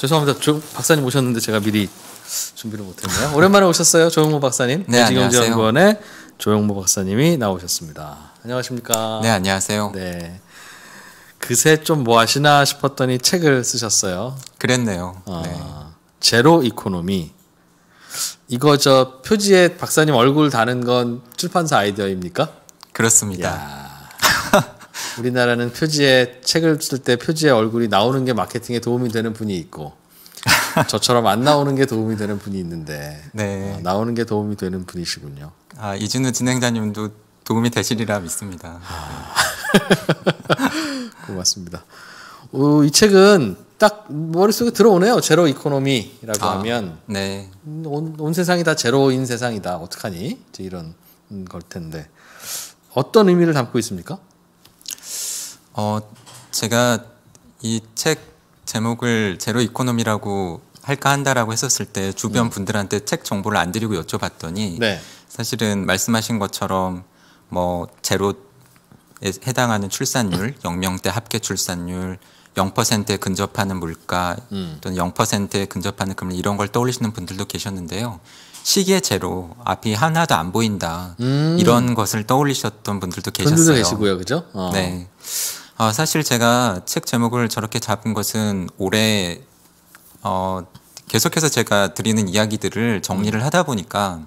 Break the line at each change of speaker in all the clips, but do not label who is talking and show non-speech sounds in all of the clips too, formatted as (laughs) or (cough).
죄송합니다. 조, 박사님 오셨는데 제가 미리 준비를 못했네요. 오랜만에 오셨어요, 조영모 박사님.
네, 안녕하세요. 조영모 박사님이 나오셨습니다. 안녕하십니까? 네, 안녕하세요. 네. 그새 좀 뭐 하시나 싶었더니 책을 쓰셨어요. 그랬네요. 아, 네. 제로 이코노미. 이거 저 표지에 박사님 얼굴 다는 건 출판사 아이디어입니까? 그렇습니다. 야. 우리나라는 표지에 책을 쓸 때 표지에 얼굴이 나오는 게 마케팅에 도움이 되는 분이 있고 (laughs) 저처럼 안 나오는 게 도움이 되는 분이 있는데 네. 어, 나오는 게 도움이 되는
분이시군요. 아 이준우 진행자님도 도움이 되시리라 믿습니다. 아. (laughs) 고맙습니다. 오, 어, 이 책은 딱 머릿속에
들어오네요. 제로 이코노미라고 아,
하면 네.
음, 온, 온, 세상이 다 제로인 세상이다. 어떡하니? 이런 음, 걸 텐데 어떤 의미를 담고 있습니까?
어, 제가 이 책 제목을 제로 이코노미라고 할까 한다라고 했었을 때 주변 음. 분들한테 책 정보를 안 드리고 여쭤봤더니 네. 사실은 말씀하신 것처럼 뭐 제로에 해당하는 출산율, (clears throat) 영명대 합계 출산율, 0%에 근접하는 물가 음. 또는 0%에 근접하는 금리 이런 걸 떠올리시는 분들도 계셨는데요. 시계 제로 앞이 하나도 안 보인다 음. 이런 것을 떠올리셨던 분들도 계셨어요. 분들도 계시고요, 그죠? 어. 네. 아, 사실 제가 책 제목을 저렇게 잡은 것은 올해 어, 계속해서 제가 드리는 이야기들을 정리를 하다 보니까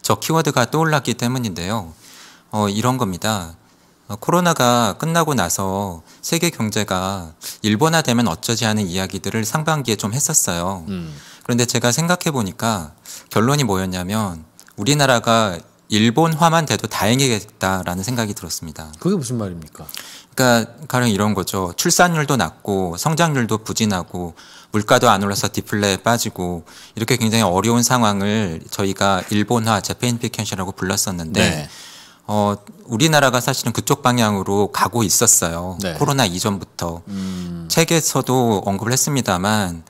저 키워드가 떠올랐기 때문인데요. 어, 이런 겁니다. 어, 코로나가 끝나고 나서 세계 경제가 일본화되면 어쩌지 하는 이야기들을 상반기에 좀 했었어요. 음. 그런데 제가 생각해 보니까 결론이 뭐였냐면 우리나라가 일본화만 돼도 다행이겠다라는 생각이 들었습니다. 그게 무슨 말입니까? 그러니까 가령 이런 거죠. 출산율도 낮고 성장률도 부진하고 물가도 안 올라서 디플레에 빠지고 이렇게 굉장히 어려운 상황을 저희가 일본화 재페인피켄시라고 불렀었는데 네. 어, 우리나라가 사실은 그쪽 방향으로 가고 있었어요. 네. 코로나 이전부터 음. 책에서도 언급을 했습니다만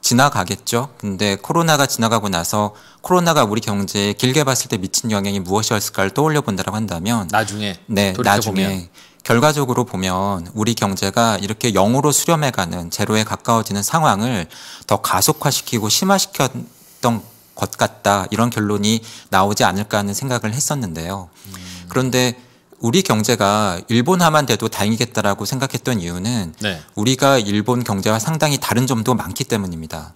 지나가겠죠. 근데 코로나가 지나가고 나서 코로나가 우리 경제에 길게 봤을 때 미친 영향이 무엇이었을까를 떠올려 본다라고 한다면 나중에 네 나중에 보면. 결과적으로 보면 우리 경제가 이렇게 영으로 수렴해가는 제로에 가까워지는 상황을 더 가속화시키고 심화시켰던 것 같다 이런 결론이 나오지 않을까 하는 생각을 했었는데요. 음. 그런데 우리 경제가 일본 화만 돼도 다행이겠다라고 생각했던 이유는 네. 우리가 일본 경제와 상당히 다른 점도 많기 때문입니다.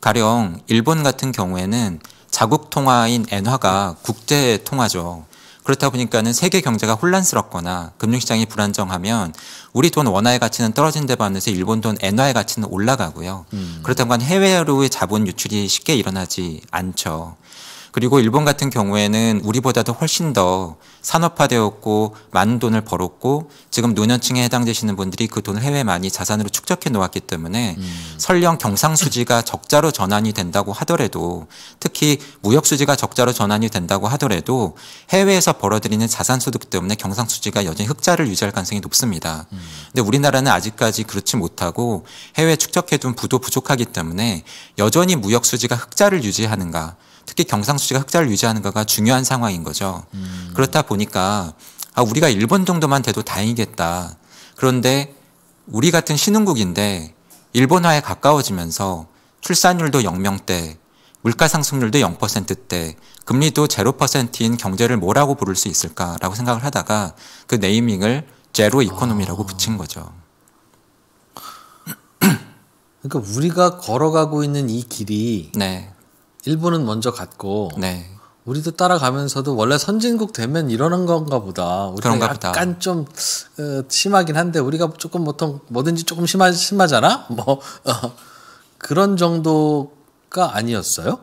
가령 일본 같은 경우에는 자국 통화인 엔화가 국제 통화죠. 그렇다 보니까는 세계 경제가 혼란스럽거나 금융시장이 불안정하면 우리 돈 원화의 가치는 떨어진 데 반해서 일본 돈 엔화의 가치는 올라가고요. 음. 그렇다면 해외로의 자본 유출이 쉽게 일어나지 않죠. 그리고 일본 같은 경우에는 우리보다도 훨씬 더 산업화되었고 많은 돈을 벌었고 지금 노년층에 해당되시는 분들이 그 돈을 해외 많이 자산으로 축적해 놓았기 때문에 음. 설령 경상수지가 (laughs) 적자로 전환이 된다고 하더라도 특히 무역수지가 적자로 전환이 된다고 하더라도 해외에서 벌어들이는 자산소득 때문에 경상수지가 여전히 흑자를 유지할 가능성이 높습니다. 음. 근데 우리나라는 아직까지 그렇지 못하고 해외 축적해둔 부도 부족하기 때문에 여전히 무역수지가 흑자를 유지하는가 특히 경상수지가 흑자를 유지하는가가 중요한 상황인 거죠. 음. 그렇다 보니까 아, 우리가 일본 정도만 돼도 다행이겠다. 그런데 우리 같은 신흥국인데 일본화에 가까워지면서 출산율도 0명대, 물가 상승률도 0%대, 금리도 0%인 경제를 뭐라고 부를 수 있을까라고 생각을 하다가 그 네이밍을 제로 이코노미라고 아. 붙인 거죠.
(clears throat) 그러니까 우리가 걸어가고 있는 이 길이 네. 일본은 먼저 갔고 네. 우리도 따라가면서도 원래 선진국 되면 이러는 건가 보다. 우리가 약간 보다. 좀 어, 심하긴 한데 우리가 조금 보통 뭐든지 조금 심하, 심하잖아. 뭐 어,
그런 정도가 아니었어요.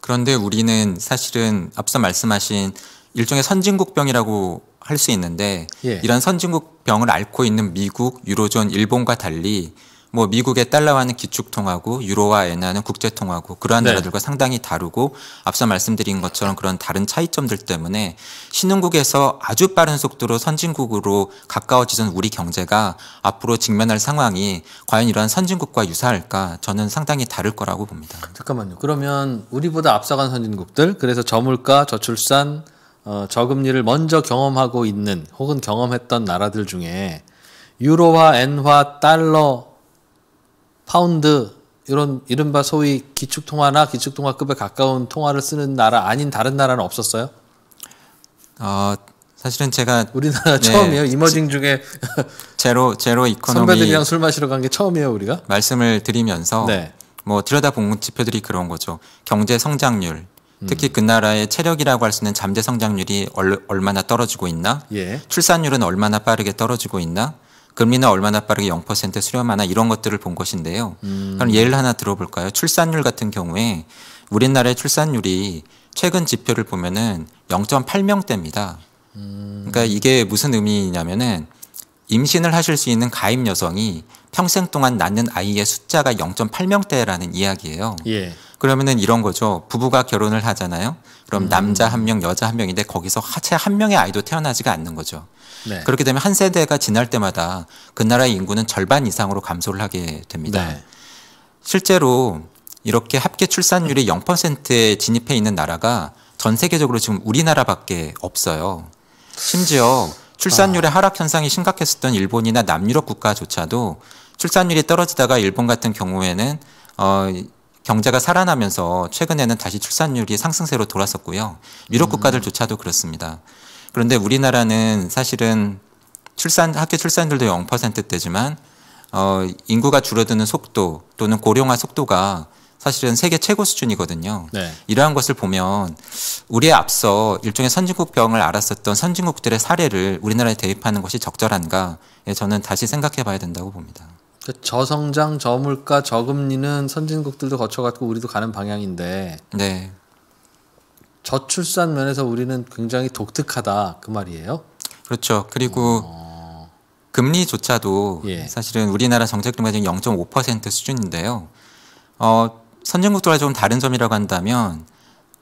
그런데 우리는 사실은 앞서 말씀하신 일종의 선진국병이라고 할 수 있는데 예. 이런 선진국병을 앓고 있는 미국, 유로존, 일본과 달리 뭐 미국의 달러와는 기축통화고 유로와 엔화는 국제통화고 그러한 네. 나라들과 상당히 다르고 앞서 말씀드린 것처럼 그런 다른 차이점들 때문에 신흥국에서 아주 빠른 속도로 선진국으로 가까워지던 우리 경제가 앞으로 직면할 상황이 과연 이러한 선진국과 유사할까 저는 상당히 다를 거라고 봅니다.
잠깐만요. 그러면 우리보다 앞서간 선진국들 그래서 저물가, 저출산, 어, 저금리를 먼저 경험하고 있는 혹은 경험했던 나라들 중에 유로화, 엔화, 달러 파운드 이런 이른바 소위 기축통화나 기축통화급에 가까운 통화를 쓰는 나라
아닌 다른 나라는 없었어요? 어, 사실은 제가 우리나라 네, 처음이에요. 이머징 중에 제로 제로 이코노미 선배들이랑
술 마시러 간 게 처음이에요, 우리가.
말씀을 드리면서 네. 뭐 들여다본 지표들이 그런 거죠. 경제 성장률, 특히 음. 그 나라의 체력이라고 할 수 있는 잠재 성장률이 얼, 마나 떨어지고 있나, 예. 출산율은 얼마나 빠르게 떨어지고 있나, 금리나 얼마나 빠르게 0% 수렴하나 이런 것들을 본 것인데요. 음. 그럼 예를 하나 들어볼까요? 출산율 같은 경우에 우리나라의 출산율이 최근 지표를 보면은 0.8명대입니다. 음. 그러니까 이게 무슨 의미냐면은 임신을 하실 수 있는 가입 여성이 평생 동안 낳는 아이의 숫자가 0.8명대라는 이야기예요. 예. 그러면은 이런 거죠. 부부가 결혼을 하잖아요. 그럼 음. 남자 한 명, 여자 한 명인데 거기서 하체 한 명의 아이도 태어나지가 않는 거죠. 네. 그렇게 되면 한 세대가 지날 때마다 그 나라의 인구는 절반 이상으로 감소를 하게 됩니다. 네. 실제로 이렇게 합계 출산율이 0%에 진입해 있는 나라가 전 세계적으로 지금 우리나라밖에 없어요. 심지어 출산율의 하락 현상이 심각했었던 일본이나 남유럽 국가조차도 출산율이 떨어지다가 일본 같은 경우에는 어 경제가 살아나면서 최근에는 다시 출산율이 상승세로 돌았었고요. 유럽 음. 국가들조차도 그렇습니다. 그런데 우리나라는 사실은 출산 학교 출산율도 0%대지만 어 인구가 줄어드는 속도 또는 고령화 속도가 사실은 세계 최고 수준이거든요. 네. 이러한 것을 보면 우리의 앞서 일종의 선진국병을 알았었던 선진국들의 사례를 우리나라에 대입하는 것이 적절한가? 예, 저는 다시 생각해봐야 된다고 봅니다.
그 저성장, 저물가, 저금리는 선진국들도 거쳐갖고 우리도 가는 방향인데. 네. 저출산 면에서 우리는 굉장히 독특하다 그 말이에요.
그렇죠. 그리고 어... 금리조차도 예. 사실은 우리나라 정책 금리가 지금 0.5% 수준인데요. 어, 선진국들과 좀 다른 점이라고 한다면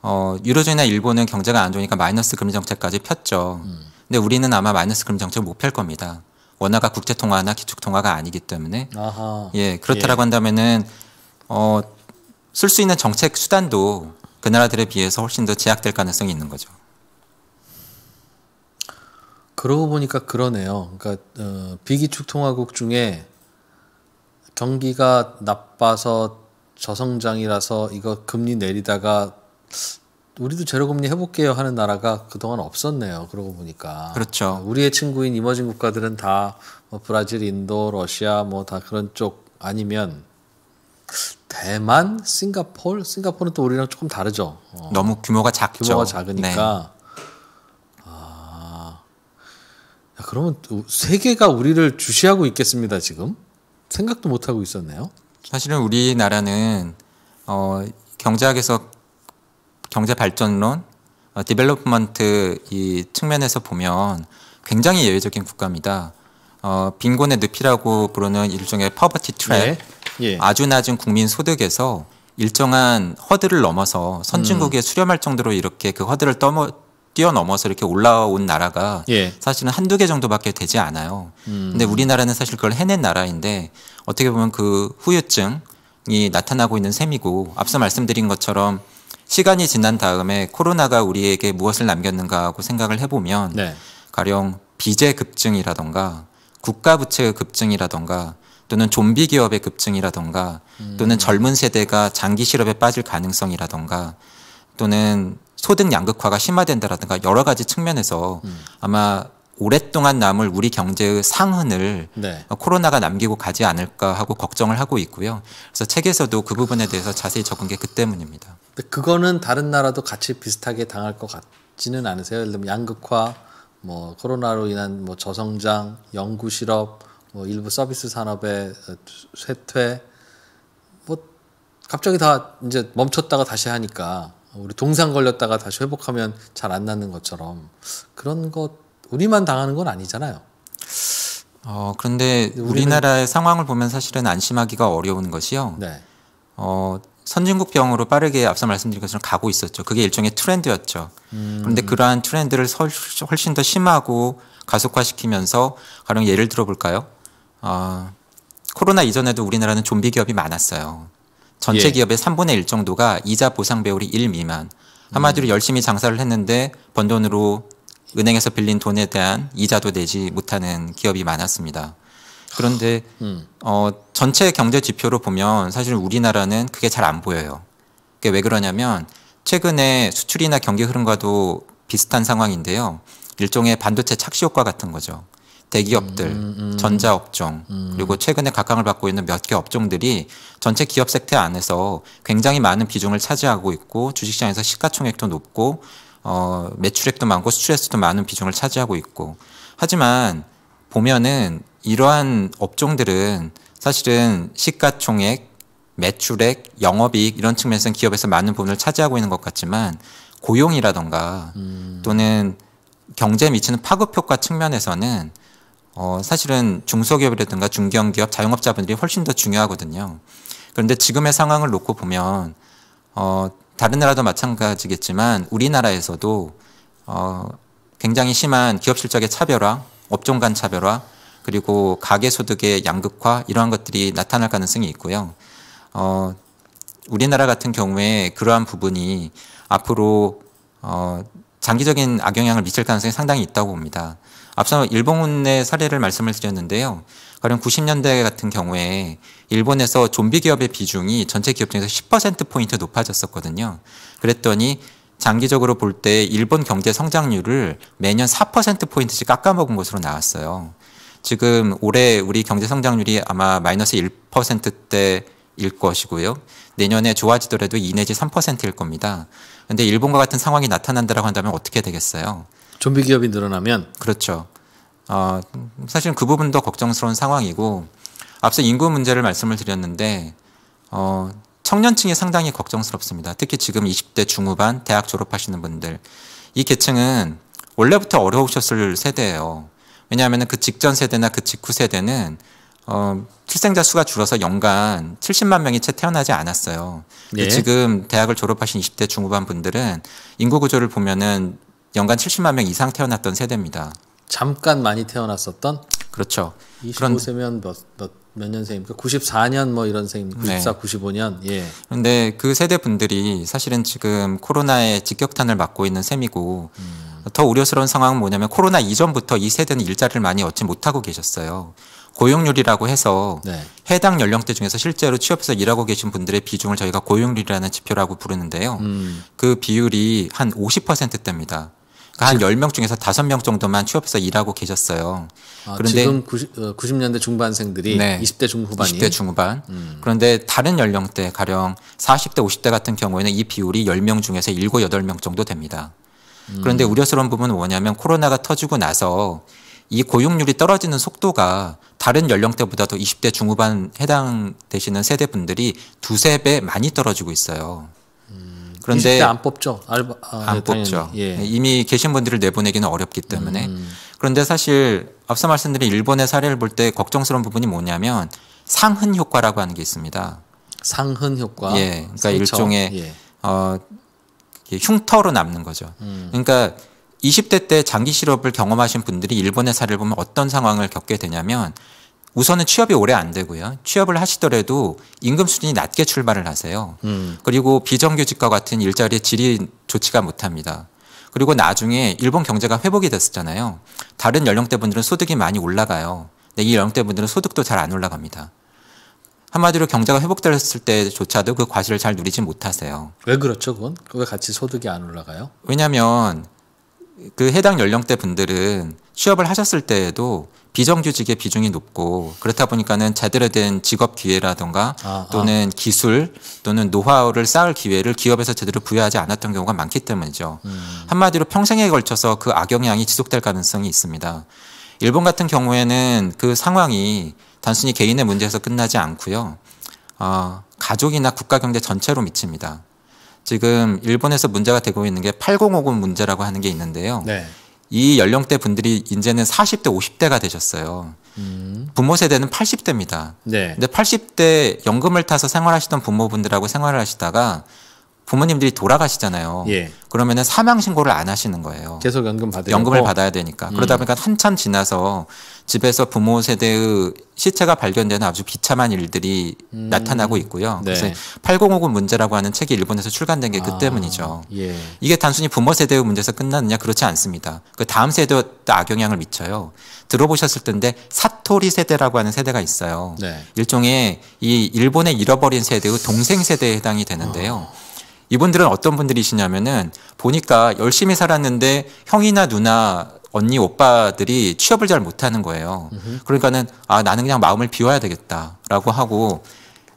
어, 유로존이나 일본은 경제가 안 좋으니까 마이너스 금리 정책까지 폈죠. 음. 근데 우리는 아마 마이너스 금리 정책을 못펼 겁니다. 원화가 국제 통화나 기축 통화가 아니기 때문에 아하. 예 그렇다라고 예. 한다면은 어, 쓸수 있는 정책 수단도 그 나라들에 비해서 훨씬 더 제약될 가능성이 있는 거죠.
그러고 보니까 그러네요. 그러니까 어, 비기축 통화국 중에 경기가 나빠서 저성장이라서 이거 금리 내리다가 우리도 제로금리 해볼게요 하는 나라가 그동안 없었네요. 그러고 보니까. 그렇죠. 우리의 친구인 이머징 국가들은 다 뭐 브라질, 인도, 러시아 뭐 다 그런 쪽 아니면 대만, 싱가폴, 싱가폴은 또 우리랑 조금 다르죠.
어. 너무 규모가
작죠. 규모가 작으니까. 네. 아, 그러면 세계가 우리를 주시하고 있겠습니다 지금 생각도 못 하고 있었네요.
사실은 우리나라는 어, 경제학에서 경제 발전론, 어, 디벨롭먼트 이 측면에서 보면 굉장히 예외적인 국가입니다. 어, 빈곤의 늪이라고 부르는 일종의 퍼버티 트랩, 예. 예. 아주 낮은 국민 소득에서 일정한 허들을 넘어서 선진국에 음. 수렴할 정도로 이렇게 그 허들을 떠머, 뛰어넘어서 이렇게 올라온 나라가 예. 사실은 한두 개 정도밖에 되지 않아요. 음. 근데 우리나라는 사실 그걸 해낸 나라인데 어떻게 보면 그 후유증이 나타나고 있는 셈이고 앞서 말씀드린 것처럼 시간이 지난 다음에 코로나가 우리에게 무엇을 남겼는가 하고 생각을 해보면 네. 가령 비재 급증이라던가 국가 부채의 급증이라던가 또는 좀비 기업의 급증이라던가 또는 음. 젊은 세대가 장기 실업에 빠질 가능성이라던가 또는 소득 양극화가 심화된다라든가 여러 가지 측면에서 음. 아마 오랫동안 남을 우리 경제의 상흔을 네. 코로나가 남기고 가지 않을까 하고 걱정을 하고 있고요. 그래서 책에서도 그 부분에 대해서 자세히 적은 게 그 때문입니다. 그거는 다른 나라도 같이
비슷하게 당할 것 같지는 않으세요? 예를 들면 양극화, 뭐 코로나로 인한 뭐 저성장, 연구 실업, 뭐 일부 서비스 산업의 쇠퇴, 뭐 갑자기 다 이제 멈췄다가 다시 하니까 어, 우리 동상 걸렸다가 다시 회복하면 잘안 낫는 것처럼 그런 것 우리만 당하는 건 아니잖아요.
어 그런데 우리나라의 상황을 보면 사실은 안심하기가 어려운 것이요. 네. 어 선진국 병으로 빠르게 앞서 말씀드린 것처럼 가고 있었죠. 그게 일종의 트렌드였죠. 음. 그런데 그러한 트렌드를 훨씬 더 심하고 가속화시키면서 가령 예를 들어 볼까요? 어, 코로나 이전에도 우리나라는 좀비 기업이 많았어요. 전체 예. 기업의 3분의 1 정도가 이자 보상 배율이 1 미만. 한마디로 음. 열심히 장사를 했는데 번 돈으로 은행에서 빌린 돈에 대한 이자도 내지 못하는 기업이 많았습니다. 그런데 음. 어, 전체 경제 지표로 보면 사실 우리나라는 그게 잘 안 보여요. 그게 왜 그러냐면 최근에 수출이나 경기 흐름과도 비슷한 상황인데요. 일종의 반도체 착시 효과 같은 거죠. 대기업들, 음, 음, 음. 전자업종, 음. 그리고 최근에 각광을 받고 있는 몇 개 업종들이 전체 기업 섹터 안에서 굉장히 많은 비중을 차지하고 있고 주식시장에서 시가총액도 높고 어, 매출액도 많고 수출액도 많은 비중을 차지하고 있고 하지만 보면은 이러한 업종들은 사실은 시가총액, 매출액, 영업이익 이런 측면에서는 기업에서 많은 부분을 차지하고 있는 것 같지만 고용이라던가 음. 또는 경제에 미치는 파급 효과 측면에서는 어, 사실은 중소기업이라든가 중견기업, 자영업자분들이 훨씬 더 중요하거든요. 그런데 지금의 상황을 놓고 보면 어, 다른 나라도 마찬가지겠지만 우리나라에서도 어, 굉장히 심한 기업 실적의 차별화, 업종 간 차별화, 그리고 가계 소득의 양극화 이러한 것들이 나타날 가능성이 있고요. 어, 우리나라 같은 경우에 그러한 부분이 앞으로 어, 장기적인 악영향을 미칠 가능성이 상당히 있다고 봅니다. 앞서 일본의 사례를 말씀을 드렸는데요. 가령 90년대 같은 경우에 일본에서 좀비 기업의 비중이 전체 기업 중에서 10%포인트 높아졌었거든요. 그랬더니 장기적으로 볼 때 일본 경제 성장률을 매년 4%포인트씩 깎아먹은 것으로 나왔어요. 지금 올해 우리 경제 성장률이 아마 마이너스 1%대일 것이고요. 내년에 좋아지더라도 2 내지 3%일 겁니다. 근데 일본과 같은 상황이 나타난다라고 한다면 어떻게 되겠어요? 좀비 기업이 늘어나면 그렇죠. 어, 사실 그 부분도 걱정스러운 상황이고 앞서 인구 문제를 말씀을 드렸는데 어, 청년층이 상당히 걱정스럽습니다. 특히 지금 20대 중후반 대학 졸업하시는 분들 이 계층은 원래부터 어려우셨을 세대예요. 왜냐하면 그 직전 세대나 그 직후 세대는 어, 출생자 수가 줄어서 연간 70만 명이 채 태어나지 않았어요. 예. 지금 대학을 졸업하신 20대 중후반 분들은 인구 구조를 보면은 연간 70만 명 이상 태어났던 세대입니다. 잠깐 많이 태어났었던? 그렇죠.
25세면 몇, 몇, 몇 년생입니까? 94년 뭐 이런 생입니까? 94,
네. 95년? 예. 그런데 그 세대 분들이 사실은 지금 코로나에 직격탄을 맞고 있는 셈이고 음. 더 우려스러운 상황은 뭐냐면 코로나 이전부터 이 세대는 일자리를 많이 얻지 못하고 계셨어요. 고용률이라고 해서 네. 해당 연령대 중에서 실제로 취업해서 일하고 계신 분들의 비중을 저희가 고용률이라는 지표라고 부르는데요. 음. 그 비율이 한 50%대입니다. 그러니까 한 10명 중에서 5명 정도만 취업해서 일하고 계셨어요. 아, 그런데 지금 90, 90년대 어, 중반생들이 네, 20대 중후반이 20대 중후반. 음. 그런데 다른 연령대 가령 40대 50대 같은 경우에는 이 비율이 10명 중에서 7, 8명 정도 됩니다. 음. 그런데 우려스러운 부분은 뭐냐면 코로나가 터지고 나서 이 고용률이 떨어지는 속도가 다른 연령대보다도 20대 중후반 해당되시는 세대분들이 두세 배 많이 떨어지고 있어요. 그런데 안
뽑죠. 알바, 아, 안 네, 뽑죠. 예. 네,
이미 계신 분들을 내보내기는 어렵기 때문에 음. 그런데 사실 앞서 말씀드린 일본의 사례를 볼 때 걱정스러운 부분이 뭐냐면 상흔 효과라고 하는 게 있습니다.
상흔 효과. 예, 그러니까 상처. 일종의 예.
어, 흉터로 남는 거죠. 음. 그러니까 20대 때 장기 실업을 경험하신 분들이 일본의 사례를 보면 어떤 상황을 겪게 되냐면 우선은 취업이 오래 안 되고요. 취업을 하시더라도 임금 수준이 낮게 출발을 하세요. 음. 그리고 비정규직과 같은 일자리의 질이 좋지가 못합니다. 그리고 나중에 일본 경제가 회복이 됐었잖아요. 다른 연령대 분들은 소득이 많이 올라가요. 근데 이 연령대 분들은 소득도 잘 안 올라갑니다. 한마디로 경제가 회복됐을 때조차도 그 과실을 잘 누리지 못하세요. 왜 그렇죠, 그건?
왜 같이 소득이 안 올라가요?
왜냐하면 그 해당 연령대 분들은 취업을 하셨을 때에도 비정규직의 비중이 높고 그렇다 보니까는 제대로 된 직업 기회라든가 아, 아. 또는 아. 기술 또는 노하우를 쌓을 기회를 기업에서 제대로 부여하지 않았던 경우가 많기 때문이죠. 음. 한마디로 평생에 걸쳐서 그 악영향이 지속될 가능성이 있습니다. 일본 같은 경우에는 그 상황이 단순히 개인의 문제에서 끝나지 않고요. 어, 가족이나 국가 경제 전체로 미칩니다. 지금 일본에서 문제가 되고 있는 게 8050 문제라고 하는 게 있는데요. 네. 이 연령대 분들이 이제는 40대, 50대가 되셨어요. 음. 부모 세대는 80대입니다. 네. 근데 80대 연금을 타서 생활하시던 부모분들하고 생활을 하시다가 부모님들이 돌아가시잖아요. 예. 그러면은 사망 신고를 안 하시는 거예요. 계속 연금 받으 연금을 받아야 되니까. 그러다 음. 보니까 한참 지나서 집에서 부모 세대의 시체가 발견되는 아주 비참한 일들이 음. 나타나고 있고요. 네. 그래서 8059 문제라고 하는 책이 일본에서 출간된 게그 아. 때문이죠. 예. 이게 단순히 부모 세대의 문제에서 끝났느냐 그렇지 않습니다. 그 다음 세대도 악영향을 미쳐요. 들어보셨을 텐데 사토리 세대라고 하는 세대가 있어요. 네. 일종의 이 일본에 잃어버린 세대의 동생 세대에 해당이 되는데요. 아. 이분들은 어떤 분들이시냐면은 보니까 열심히 살았는데 형이나 누나 언니 오빠들이 취업을 잘 못하는 거예요. 그러니까는 아 나는 그냥 마음을 비워야 되겠다라고 하고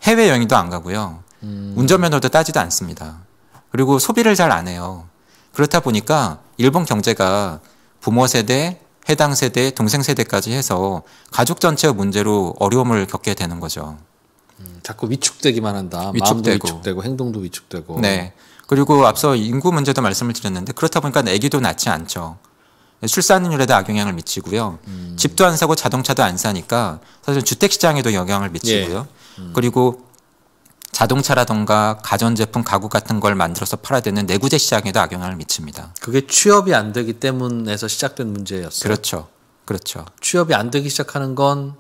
해외 여행도 안 가고요. 음. 운전면허도 따지도 않습니다. 그리고 소비를 잘 안 해요. 그렇다 보니까 일본 경제가 부모 세대, 해당 세대, 동생 세대까지 해서 가족 전체의 문제로 어려움을 겪게 되는 거죠. 음, 자꾸 위축되기만
한다. 위축되고. 마음도 위축되고 행동도 위축되고. 네.
그리고 앞서 인구 문제도 말씀을 드렸는데 그렇다 보니까 아기도 낳지 않죠. 출산율에도 악영향을 미치고요. 음. 집도 안 사고 자동차도 안 사니까 사실 주택 시장에도 영향을 미치고요. 예. 음. 그리고 자동차라던가 가전제품 가구 같은 걸 만들어서 팔아야 되는 내구재 시장에도 악영향을 미칩니다. 그게 취업이 안 되기 때문에서 시작된 문제였어요. 그렇죠. 그렇죠. 취업이 안 되기 시작하는 건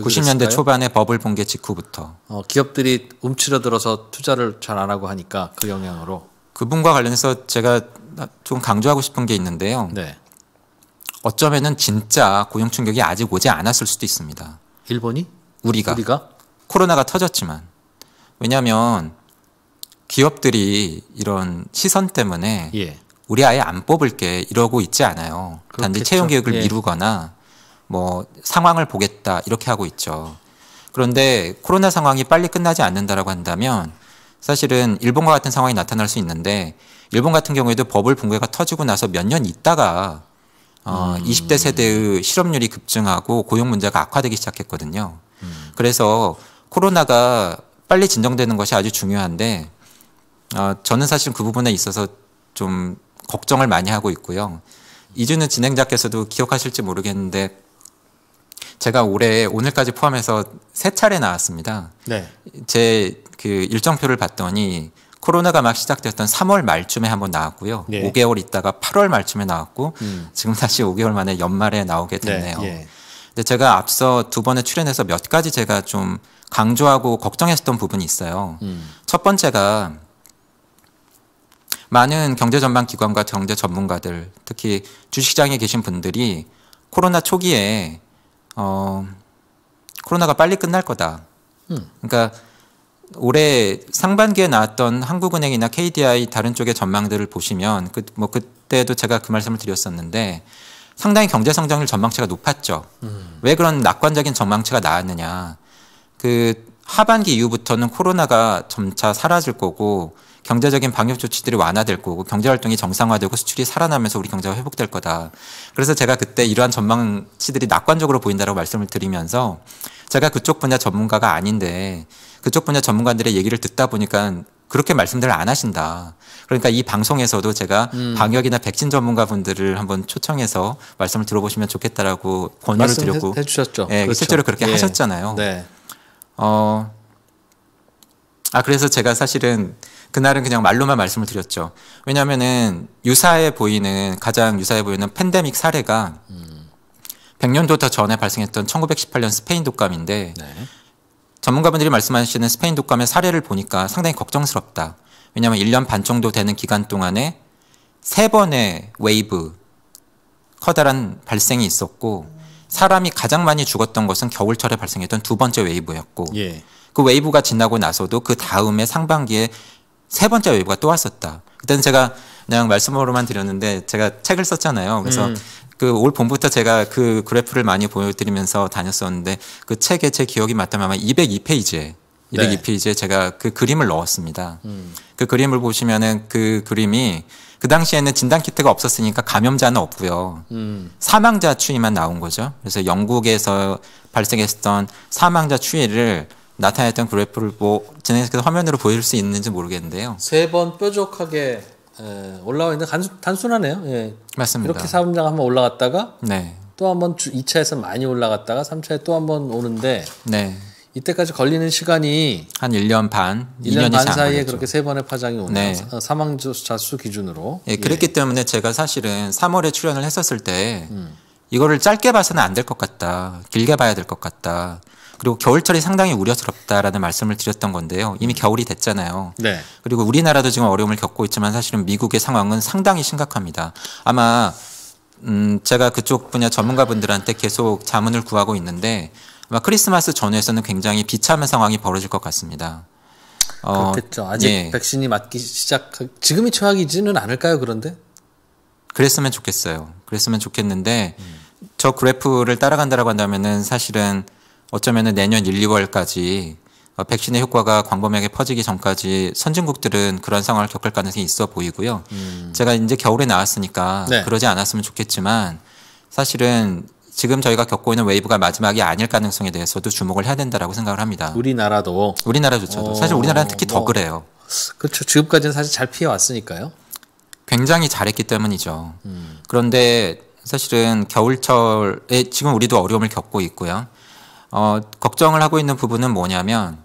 90년대 초반에
버블 붕괴 직후부터
어, 기업들이
움츠러들어서 투자를 잘 안 하고 하니까 그 영향으로 그분과 관련해서 제가 좀 강조하고 싶은 게 있는데요. 네. 어쩌면은 진짜 고용 충격이 아직 오지 않았을 수도 있습니다. 일본이? 우리가. 우리가? 코로나가 터졌지만 왜냐하면 기업들이 이런 시선 때문에 예. 우리 아예 안 뽑을게 이러고 있지 않아요. 그렇겠죠. 단지 채용 계획을 예. 미루거나 뭐 상황을 보겠 모겠다 이렇게 하고 있죠. 그런데 코로나 상황이 빨리 끝나지 않는다라고 한다면 사실은 일본과 같은 상황이 나타날 수 있는데 일본 같은 경우에도 버블 붕괴가 터지고 나서 몇 년 있다가 어, 음. 20대 세대의 실업률이 급증하고 고용 문제가 악화되기 시작했거든요. 음. 그래서 코로나가 빨리 진정되는 것이 아주 중요한데 어, 저는 사실 그 부분에 있어서 좀 걱정을 많이 하고 있고요. 이준우 진행자께서도 기억하실지 모르겠는데 제가 올해 오늘까지 포함해서 세 차례 나왔습니다. 네. 제 그 일정표를 봤더니 코로나가 막 시작됐던 3월 말쯤에 한번 나왔고요. 네. 예. 5개월 있다가 8월 말쯤에 나왔고 음. 지금 다시 5개월 만에 연말에 나오게 네, 됐네요. 네. 예. 근데 제가 앞서 두 번에 출연해서 몇 가지 제가 좀 강조하고 걱정했었던 부분이 있어요. 음. 첫 번째가 많은 경제 전망 기관과 경제 전문가들, 특히 주식장에 계신 분들이 코로나 초기에 어, 코로나가 빨리 끝날 거다. 음. 그러니까 올해 상반기에 나왔던 한국은행이나 KDI 다른 쪽의 전망들을 보시면 그, 뭐 그때도 제가 그 말씀을 드렸었는데 상당히 경제 성장률 전망치가 높았죠. 음. 왜 그런 낙관적인 전망치가 나왔느냐. 그 하반기 이후부터는 코로나가 점차 사라질 거고 경제적인 방역 조치들이 완화될 거고 경제 활동이 정상화되고 수출이 살아나면서 우리 경제가 회복될 거다. 그래서 제가 그때 이러한 전망치들이 낙관적으로 보인다라고 말씀을 드리면서 제가 그쪽 분야 전문가가 아닌데 그쪽 분야 전문가들의 얘기를 듣다 보니까 그렇게 말씀들을 안 하신다. 그러니까 이 방송에서도 제가 음. 방역이나 백신 전문가분들을 한번 초청해서 말씀을 들어보시면 좋겠다라고 권유를 드렸고 해주셨죠. 예, 그 그렇죠. 실제로 그렇게 예. 하셨잖아요. 네. 어, 아 그래서 제가 사실은 그날은 그냥 말로만 말씀을 드렸죠. 왜냐하면은 유사해 보이는 가장 유사해 보이는 팬데믹 사례가 음. 100년도 더 전에 발생했던 1918년 스페인 독감인데 네. 전문가분들이 말씀하시는 스페인 독감의 사례를 보니까 상당히 걱정스럽다. 왜냐하면 1년 반 정도 되는 기간 동안에 세 번의 웨이브 커다란 발생이 있었고 사람이 가장 많이 죽었던 것은 겨울철에 발생했던 두 번째 웨이브였고 예. 그 웨이브가 지나고 나서도 그 다음에 상반기에 세 번째 웨이브가 또 왔었다. 그때는 제가 그냥 말씀으로만 드렸는데 제가 책을 썼잖아요. 그래서 음. 그올 봄부터 제가 그 그래프를 많이 보여드리면서 다녔었는데 그 책에 제 기억이 맞다면 아마 202페이지에 202페이지에 네. 제가 그 그림을 넣었습니다. 음. 그 그림을 보시면은 그 그림이 그 당시에는 진단 키트가 없었으니까 감염자는 없고요. 음. 사망자 추이만 나온 거죠. 그래서 영국에서 발생했던 사망자 추이를 나타냈던 그래프를 뭐 진행해서 화면으로 보일 수 있는지 모르겠는데요.
세 번 뾰족하게 올라와 있는 간순 단순하네요. 예. 맞습니다. 이렇게 사분장 한번 올라갔다가 네. 또 한번 2차에서 많이 올라갔다가 3차에 또 한번 오는데 네. 이때까지 걸리는 시간이 한 1년 반,
1년, 2년 반 사이에 걸렸죠. 그렇게
세 번의 파장이 오네요. 네. 어, 사망자 수 기준으로. 예, 그랬기 예.
때문에 제가 사실은 3월에 출연을 했었을 때 음. 이거를 짧게 봐서는 안 될 것 같다. 길게 봐야 될 것 같다. 그리고 겨울철이 상당히 우려스럽다라는 말씀을 드렸던 건데요. 이미 음. 겨울이 됐잖아요. 네. 그리고 우리나라도 지금 어려움을 겪고 있지만 사실은 미국의 상황은 상당히 심각합니다. 아마 음 제가 그쪽 분야 전문가분들한테 계속 자문을 구하고 있는데 아마 크리스마스 전후에서는 굉장히 비참한 상황이 벌어질 것 같습니다. 어, 그렇겠죠. 아직 예. 백신이
맞기 시작 지금이 최악이지는 않을까요? 그런데
그랬으면 좋겠어요. 그랬으면 좋겠는데 음. 저 그래프를 따라간다라고 한다면은 사실은 어쩌면 내년 1, 2월까지 어, 백신의 효과가 광범위하게 퍼지기 전까지 선진국들은 그런 상황을 겪을 가능성이 있어 보이고요. 음. 제가 이제 겨울에 나왔으니까 네. 그러지 않았으면 좋겠지만 사실은 지금 저희가 겪고 있는 웨이브가 마지막이 아닐 가능성에 대해서도 주목을 해야 된다라고 생각을 합니다. 우리나라도 우리나라조차도 어, 사실 우리나라는 특히 뭐, 더 그래요.
그렇죠. 지금까지는 사실 잘 피해 왔으니까요.
굉장히 잘했기 때문이죠. 음. 그런데 사실은 겨울철에 지금 우리도 어려움을 겪고 있고요. 어, 걱정을 하고 있는 부분은 뭐냐면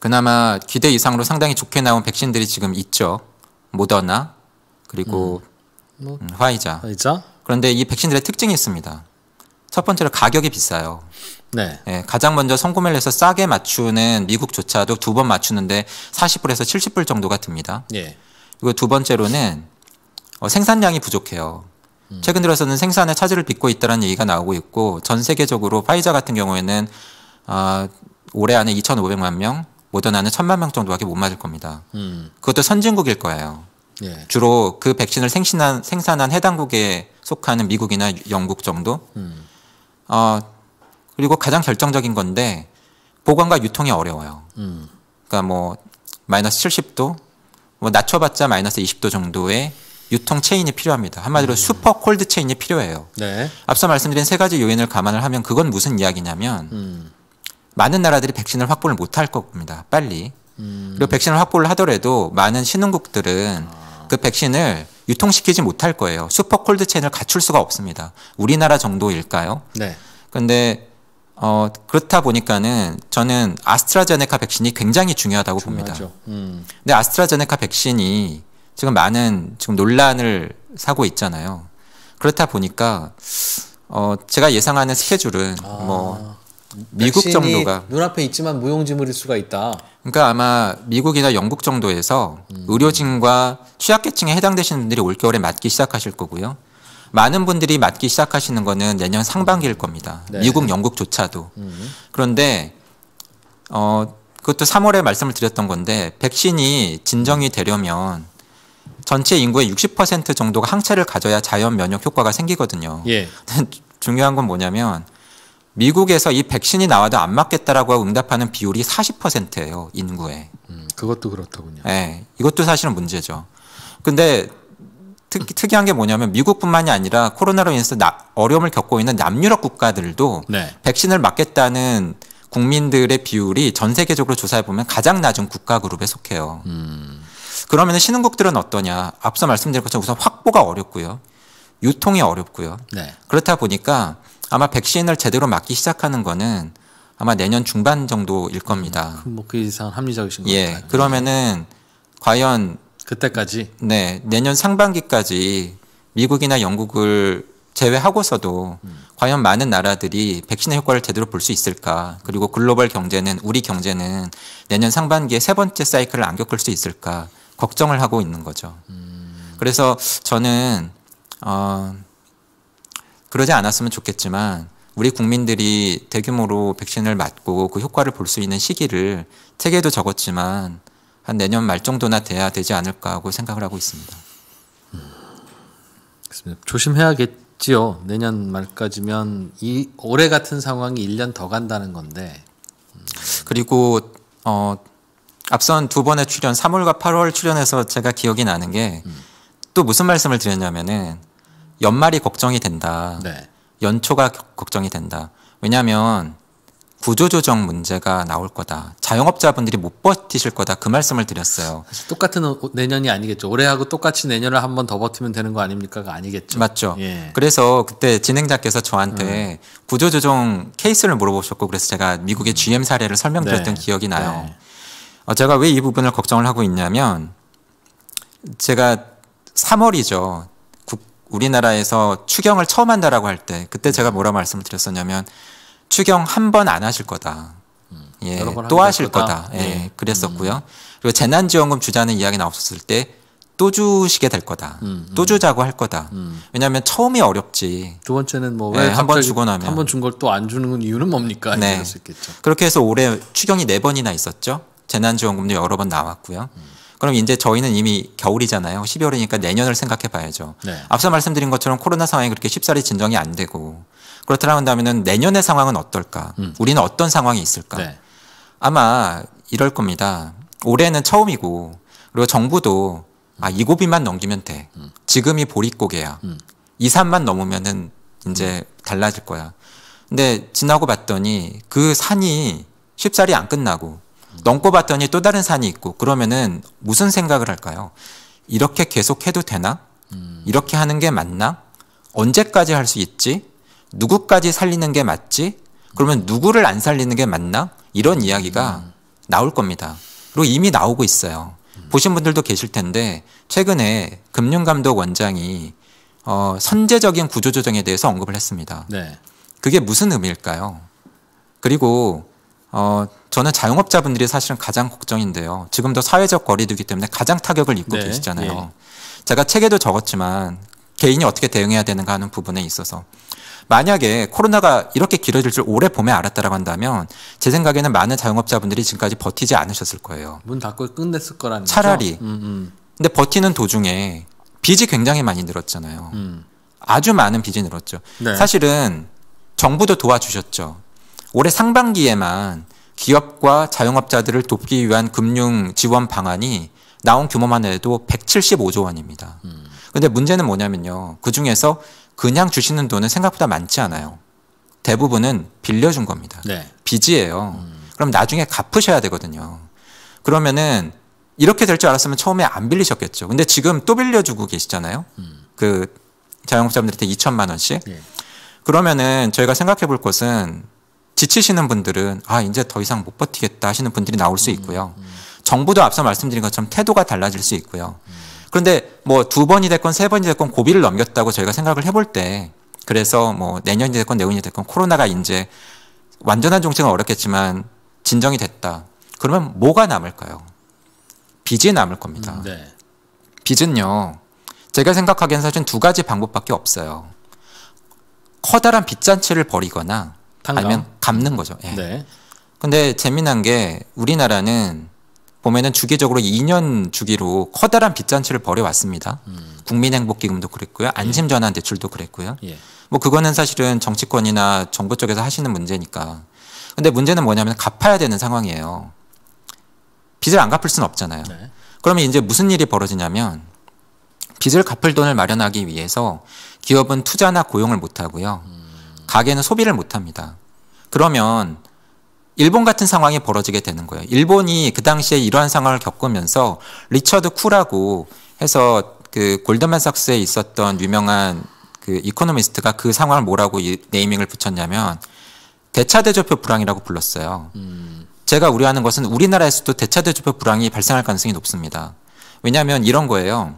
그나마 기대 이상으로 상당히 좋게 나온 백신들이 지금 있죠. 모더나 그리고 음, 뭐, 음, 화이자. 화이자. 그런데 이 백신들의 특징이 있습니다. 첫 번째로 가격이 비싸요. 네. 예, 가장 먼저 성구매를 해서 싸게 맞추는 미국조차도 두 번 맞추는데 40불에서 70불 정도가 듭니다. 예. 그리고 두 번째로는 어, 생산량이 부족해요. 최근 들어서는 생산의 차질을 빚고 있다는 얘기가 나오고 있고 전 세계적으로 파이자 같은 경우에는 어, 올해 안에 2,500만 명, 모더나는 1,000만 명 정도밖에 못 맞을 겁니다. 음. 그것도 선진국일 거예요. 예. 주로 그 백신을 생신한, 생산한 해당국에 속하는 미국이나 영국 정도. 음. 어, 그리고 가장 결정적인 건데 보관과 유통이 어려워요. 음. 그러니까 뭐 마이너스 70도, 뭐 낮춰봤자 마이너스 20도 정도의 유통 체인이 필요합니다. 한마디로 음. 슈퍼 콜드 체인이 필요해요. 네. 앞서 말씀드린 세 가지 요인을 감안을 하면 그건 무슨 이야기냐면 음. 많은 나라들이 백신을 확보를 못할 겁니다. 빨리. 음. 그리고 백신을 확보를 하더라도 많은 신흥국들은 아. 그 백신을 유통시키지 못할 거예요. 슈퍼 콜드 체인을 갖출 수가 없습니다. 우리나라 정도일까요? 네. 근데 어, 그렇다 보니까는 저는 아스트라제네카 백신이 굉장히 중요하다고 중요하죠. 봅니다. 음. 근데 아스트라제네카 백신이 지금 많은 지금 논란을 사고 있잖아요. 그렇다 보니까 어 제가 예상하는 스케줄은 아, 뭐 미국 정도가 눈앞에 있지만 무용지물일 수가 있다. 그러니까 아마 미국이나 영국 정도에서 음. 의료진과 취약계층에 해당되시는 분들이 올겨울에 맞기 시작하실 거고요. 많은 분들이 맞기 시작하시는 거는 내년 상반기일 겁니다. 네. 미국, 영국조차도. 음. 그런데 어 그것도 3월에 말씀을 드렸던 건데 백신이 진정이 되려면 전체 인구의 60% 정도가 항체를 가져야 자연 면역 효과가 생기거든요. 예. (laughs) 중요한 건 뭐냐면 미국에서 이 백신이 나와도 안 맞겠다라고 응답하는 비율이 40%예요 인구에. 음, 그것도 그렇다군요 네, 예, 이것도 사실은 문제죠. 근데 특, 특이한 게 뭐냐면 미국뿐만이 아니라 코로나로 인해서 나, 어려움을 겪고 있는 남유럽 국가들도 네. 백신을 맞겠다는 국민들의 비율이 전 세계적으로 조사해 보면 가장 낮은 국가 그룹에 속해요. 음. 그러면 신흥국들은 어떠냐? 앞서 말씀드린 것처럼 우선 확보가 어렵고요. 유통이 어렵고요. 네. 그렇다 보니까 아마 백신을 제대로 맞기 시작하는 거는 아마 내년 중반 정도일 겁니다. 음, 뭐그 이상
합리적이신 거예요.
예. 그러면은 과연 그때까지 네 내년 상반기까지 미국이나 영국을 제외하고서도 음. 과연 많은 나라들이 백신의 효과를 제대로 볼 수 있을까? 그리고 글로벌 경제는 우리 경제는 내년 상반기에 세 번째 사이클을 안 겪을 수 있을까? 걱정을 하고 있는 거죠. 그래서 저는 어, 그러지 않았으면 좋겠지만 우리 국민들이 대규모로 백신을 맞고 그 효과를 볼 수 있는 시기를 세계도 적었지만 한 내년 말 정도나 돼야 되지 않을까 하고 생각을 하고 있습니다. 조심해야겠지요. 내년 말까지면 이 올해 같은 상황이 1년 더 간다는 건데. 그리고 어 앞선 두 번의 출연, 3월과 8월 출연에서 제가 기억이 나는 게또 음. 무슨 말씀을 드렸냐면은 연말이 걱정이 된다. 네. 연초가 걱정이 된다. 왜냐하면 구조조정 문제가 나올 거다. 자영업자분들이 못 버티실 거다. 그 말씀을 드렸어요.
똑같은 내년이 아니겠죠. 올해하고 똑같이 내년을 한 번
더 버티면 되는 거 아닙니까?가 아니겠죠. 맞죠. 예. 그래서 그때 진행자께서 저한테 음. 구조조정 케이스를 물어보셨고 그래서 제가 미국의 음. GM 사례를 설명드렸던 네. 기억이 나요. 네. 어, 제가 왜 이 부분을 걱정을 하고 있냐면 제가 3월이죠. 우리나라에서 추경을 처음 한다라고 할 때 그때 제가 뭐라 고 말씀을 드렸었냐면 추경 한 번 안 하실 거다. 음, 예, 또 하실 거다. 거다. 예, 네. 그랬었고요. 음. 그리고 재난지원금 주자는 이야기 나왔었을 때 또 주시게 될 거다. 음, 음. 또 주자고 할 거다. 음. 왜냐하면 처음이 어렵지. 두 번째는 뭐 예, 한번 주고 나면 한 번 준 걸 또 안 주는 이유는 뭡니까? 네. 그렇게 해서 올해 추경이 네 번이나 있었죠. 재난지원금도 여러 번 나왔고요. 음. 그럼 이제 저희는 이미 겨울이잖아요. 12월이니까 내년을 생각해 봐야죠. 네. 앞서 말씀드린 것처럼 코로나 상황이 그렇게 쉽사리 진정이 안 되고 그렇다고 한다면 내년의 상황은 어떨까? 음. 우리는 어떤 상황이 있을까? 네. 아마 이럴 겁니다. 올해는 처음이고 그리고 정부도 아, 이 고비만 넘기면 돼. 음. 지금이 보릿고개야. 음. 2, 3만 넘으면은 이제 음. 달라질 거야. 근데 지나고 봤더니 그 산이 쉽사리 안 끝나고 넘고 봤더니 또 다른 산이 있고 그러면은 무슨 생각을 할까요? 이렇게 계속 해도 되나? 음. 이렇게 하는 게 맞나? 언제까지 할 수 있지? 누구까지 살리는 게 맞지? 그러면 누구를 안 살리는 게 맞나? 이런 이야기가 음. 나올 겁니다. 그리고 이미 나오고 있어요. 음. 보신 분들도 계실 텐데 최근에 금융감독 원장이 어, 선제적인 구조조정에 대해서 언급을 했습니다. 네. 그게 무슨 의미일까요? 그리고 어, 저는 자영업자분들이 사실은 가장 걱정인데요. 지금도 사회적 거리두기 때문에 가장 타격을 입고 네, 계시잖아요. 예. 제가 책에도 적었지만 개인이 어떻게 대응해야 되는가 하는 부분에 있어서 만약에 코로나가 이렇게 길어질 줄 올해 봄에 알았다라고 한다면 제 생각에는 많은 자영업자분들이 지금까지 버티지 않으셨을 거예요. 문 닫고 끝냈을
거라는 차라리. 음, 음.
근데 버티는 도중에 빚이 굉장히 많이 늘었잖아요. 음. 아주 많은 빚이 늘었죠. 네. 사실은 정부도 도와주셨죠. 올해 상반기에만 기업과 자영업자들을 돕기 위한 금융 지원 방안이 나온 규모만 해도 175조 원입니다. 그런데 문제는 뭐냐면요. 그 중에서 그냥 주시는 돈은 생각보다 많지 않아요. 대부분은 빌려준 겁니다. 네. 빚이에요. 음. 그럼 나중에 갚으셔야 되거든요. 그러면은 이렇게 될 줄 알았으면 처음에 안 빌리셨겠죠. 근데 지금 또 빌려주고 계시잖아요. 음. 그 자영업자분들한테 2천만 원씩. 네. 그러면은 저희가 생각해 볼 것은 지치시는 분들은 아 이제 더 이상 못 버티겠다 하시는 분들이 나올 수 음, 있고요. 음, 음. 정부도 앞서 말씀드린 것처럼 태도가 달라질 수 있고요. 그런데 뭐 두 번이 됐건 세 번이 됐건 고비를 넘겼다고 저희가 생각을 해볼 때 그래서 뭐 내년이 됐건 내후년이 됐건 코로나가 이제 완전한 종식은 어렵겠지만 진정이 됐다. 그러면 뭐가 남을까요? 빚이 남을 겁니다. 음, 네. 빚은요, 제가 생각하기엔 사실 두 가지 방법밖에 없어요. 커다란 빚잔치를 벌이거나 단감. 알면 감는 거죠. 예. 네. 근데 재미난 게 우리나라는 보면은 주기적으로 2년 주기로 커다란 빚잔치를 벌여왔습니다. 음. 국민행복기금도 그랬고요. 안심전환대출도 예. 그랬고요. 예. 뭐 그거는 사실은 정치권이나 정부 쪽에서 하시는 문제니까. 근데 문제는 뭐냐면 갚아야 되는 상황이에요. 빚을 안 갚을 수는 없잖아요. 네. 그러면 이제 무슨 일이 벌어지냐면 빚을 갚을 돈을 마련하기 위해서 기업은 투자나 고용을 못 하고요. 음. 가게는 소비를 못합니다. 그러면 일본 같은 상황이 벌어지게 되는 거예요. 일본이 그 당시에 이러한 상황을 겪으면서 리처드 쿠라고 해서 그 골드만삭스에 있었던 유명한 그 이코노미스트가 그 상황을 뭐라고 네이밍을 붙였냐면 대차대조표 불황이라고 불렀어요. 음. 제가 우려하는 것은 우리나라에서도 대차대조표 불황이 발생할 가능성이 높습니다. 왜냐하면 이런 거예요.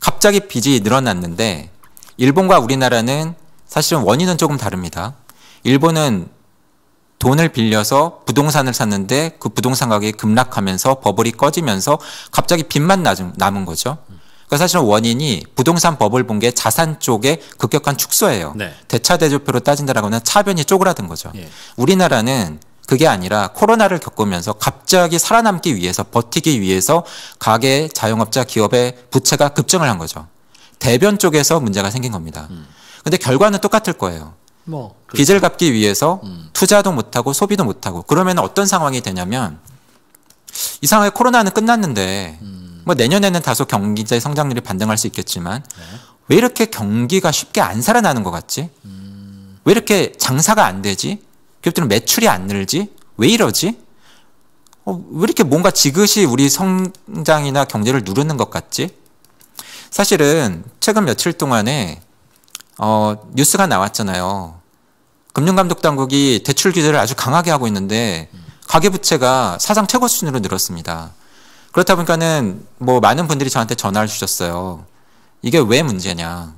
갑자기 빚이 늘어났는데 일본과 우리나라는 사실은 원인은 조금 다릅니다. 일본은 돈을 빌려서 부동산을 샀는데 그 부동산 가격이 급락하면서 버블이 꺼지면서 갑자기 빚만 남은 거죠. 그 사실은 원인이 부동산 버블 붕괴 자산 쪽에 급격한 축소예요. 네. 대차대조표로 따진다라고는 차변이 쪼그라든 거죠. 예. 우리나라는 그게 아니라 코로나를 겪으면서 갑자기 살아남기 위해서 버티기 위해서 가계 자영업자 기업의 부채가 급증을 한 거죠. 대변 쪽에서 문제가 생긴 겁니다. 음. 근데 결과는 똑같을 거예요. 뭐 그렇죠. 빚을 갚기 위해서 음. 투자도 못하고 소비도 못하고 그러면 어떤 상황이 되냐면 이 상황에 코로나는 끝났는데 음. 뭐 내년에는 다소 경기제 성장률이 반등할 수 있겠지만 네. 왜 이렇게 경기가 쉽게 안 살아나는 것 같지? 음. 왜 이렇게 장사가 안 되지? 기업들은 매출이 안 늘지? 왜 이러지? 어, 왜 이렇게 뭔가 지그시 우리 성장이나 경제를 누르는 것 같지? 사실은 최근 며칠 동안에 어, 뉴스가 나왔잖아요. 금융감독당국이 대출 규제를 아주 강하게 하고 있는데 가계부채가 사상 최고 수준으로 늘었습니다. 그렇다 보니까는 뭐 많은 분들이 저한테 전화를 주셨어요. 이게 왜 문제냐.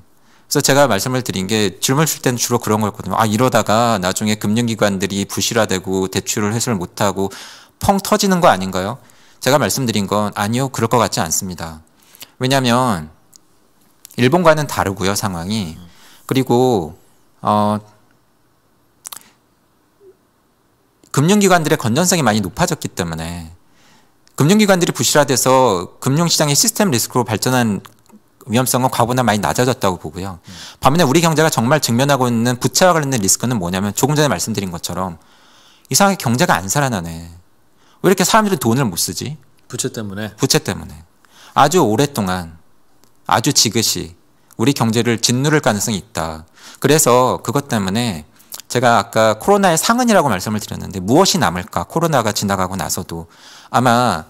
그래서 제가 말씀을 드린 게 질문 을줄 때는 주로 그런 거였거든요. 아, 이러다가 나중에 금융기관들이 부실화되고 대출을 해소를 못하고 펑 터지는 거 아닌가요? 제가 말씀드린 건 아니요, 그럴 것 같지 않습니다. 왜냐하면 일본과는 다르고요, 상황이. 음. 그리고 어, 금융기관들의 건전성이 많이 높아졌기 때문에 금융기관들이 부실화돼서 금융시장의 시스템 리스크로 발전한 위험성은 과보다 거 많이 낮아졌다고 보고요. 음. 반면에 우리 경제가 정말 직면하고 있는 부채와 관련된 리스크는 뭐냐면 조금 전에 말씀드린 것처럼 이상하게 경제가 안 살아나네. 왜 이렇게 사람들은 돈을 못 쓰지? 부채 때문에. 부채 때문에. 아주 오랫동안 아주 지그시 우리 경제를 짓누를 가능성이 있다. 그래서 그것 때문에 제가 아까 코로나의 상흔이라고 말씀을 드렸는데 무엇이 남을까? 코로나가 지나가고 나서도 아마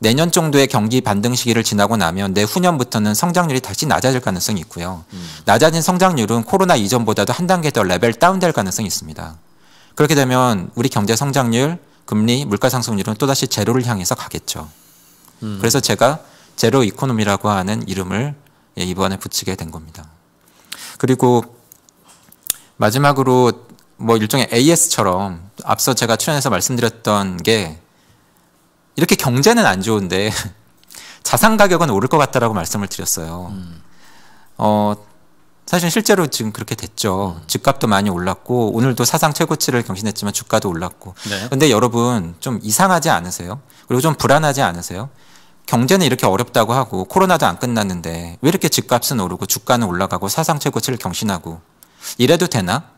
내년 정도의 경기 반등 시기를 지나고 나면 내후년부터는 성장률이 다시 낮아질 가능성이 있고요. 음. 낮아진 성장률은 코로나 이전보다도 한 단계 더 레벨 다운될 가능성이 있습니다. 그렇게 되면 우리 경제 성장률, 금리, 물가 상승률은 또다시 제로를 향해서 가겠죠. 음. 그래서 제가 제로 이코노미라고 하는 이름을 이번에 예, 붙이게 된 겁니다. 그리고 마지막으로 뭐 일종의 AS처럼 앞서 제가 출연해서 말씀드렸던 게 이렇게 경제는 안 좋은데 (laughs) 자산 가격은 오를 것 같다라고 말씀을 드렸어요. 음. 어, 사실 실제로 지금 그렇게 됐죠. 음. 집값도 많이 올랐고 오늘도 사상 최고치를 경신했지만 주가도 올랐고. 네. 근데 여러분 좀 이상하지 않으세요? 그리고 좀 불안하지 않으세요? 경제는 이렇게 어렵다고 하고 코로나도 안 끝났는데 왜 이렇게 집값은 오르고 주가는 올라가고 사상 최고치를 경신하고 이래도 되나?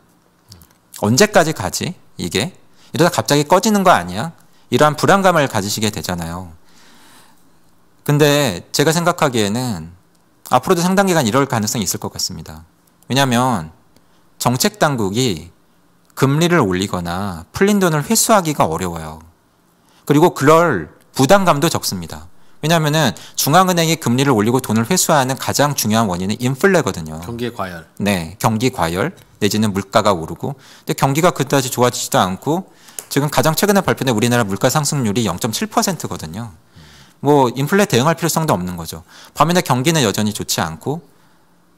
언제까지 가지? 이게? 이러다 갑자기 꺼지는 거 아니야? 이러한 불안감을 가지시게 되잖아요. 근데 제가 생각하기에는 앞으로도 상당 기간 이럴 가능성이 있을 것 같습니다. 왜냐하면 정책 당국이 금리를 올리거나 풀린 돈을 회수하기가 어려워요. 그리고 그럴 부담감도 적습니다. 왜냐하면은 중앙은행이 금리를 올리고 돈을 회수하는 가장 중요한 원인은 인플레거든요. 경기 과열. 네, 경기 과열 내지는 물가가 오르고, 근데 경기가 그다지 좋아지지도 않고 지금 가장 최근에 발표된 우리나라 물가 상승률이 0.7%거든요. 뭐 인플레 대응할 필요성도 없는 거죠. 반면에 경기는 여전히 좋지 않고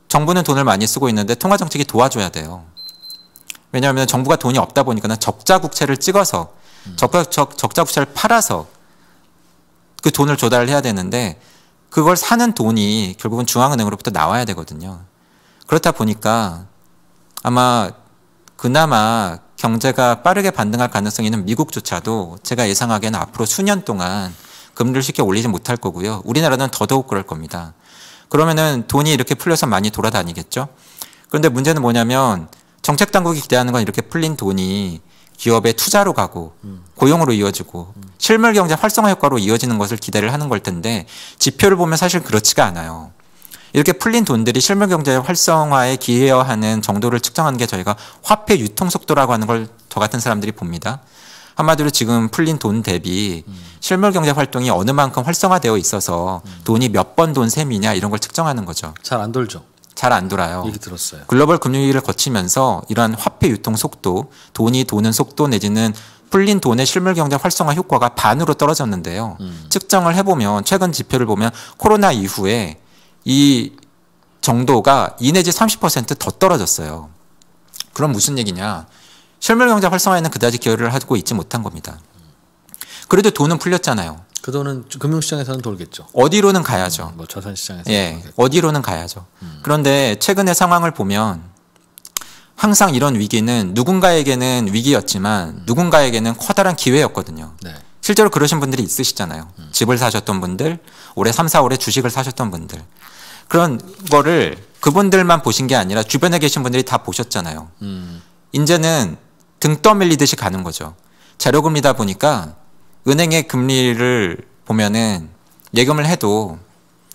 정부는 돈을 많이 쓰고 있는데 통화 정책이 도와줘야 돼요. 왜냐하면 정부가 돈이 없다 보니까는 음. 적자 국채를 찍어서 적 적, 적자 국채를 팔아서 그 돈을 조달해야 되는데 그걸 사는 돈이 결국은 중앙은행으로부터 나와야 되거든요. 그렇다 보니까 아마 그나마 경제가 빠르게 반등할 가능성이 있는 미국조차도 제가 예상하기에는 앞으로 수년 동안 금리를 쉽게 올리지 못할 거고요. 우리나라는 더더욱 그럴 겁니다. 그러면은 돈이 이렇게 풀려서 많이 돌아다니겠죠. 그런데 문제는 뭐냐면 정책 당국이 기대하는 건 이렇게 풀린 돈이 기업의 투자로 가고 고용으로 이어지고 실물 경제 활성화 효과로 이어지는 것을 기대를 하는 걸 텐데 지표를 보면 사실 그렇지가 않아요. 이렇게 풀린 돈들이 실물 경제 활성화에 기여하는 정도를 측정하는 게 저희가 화폐 유통 속도라고 하는 걸 저 같은 사람들이 봅니다. 한마디로 지금 풀린 돈 대비 실물 경제 활동이 어느 만큼 활성화되어 있어서 돈이 몇 번 돈 셈이냐 이런 걸 측정하는 거죠. 잘 안 돌죠. 잘안 돌아요. 얘기 들었어요. 글로벌 금융위기를 거치면서 이러한 화폐 유통 속도, 돈이 도는 속도 내지는 풀린 돈의 실물 경제 활성화 효과가 반으로 떨어졌는데요. 음. 측정을 해보면 최근 지표를 보면 코로나 이후에 이 정도가 이 내지 30%더 떨어졌어요. 그럼 무슨 얘기냐? 실물 경제 활성화에는 그다지 기여를 하고 있지 못한 겁니다. 그래도 돈은 풀렸잖아요.
그 돈은 금융시장에서는 돌겠죠.
어디로는 가야죠.
뭐 자산시장에서.
예, 어디로는 가야죠. 음. 그런데 최근의 상황을 보면 항상 이런 위기는 누군가에게는 위기였지만 음. 누군가에게는 커다란 기회였거든요. 네. 실제로 그러신 분들이 있으시잖아요. 음. 집을 사셨던 분들, 올해 3, 4월에 주식을 사셨던 분들. 그런 거를 그분들만 보신 게 아니라 주변에 계신 분들이 다 보셨잖아요. 음. 이제는 등 떠밀리듯이 가는 거죠. 자료금이다 보니까 은행의 금리를 보면은 예금을 해도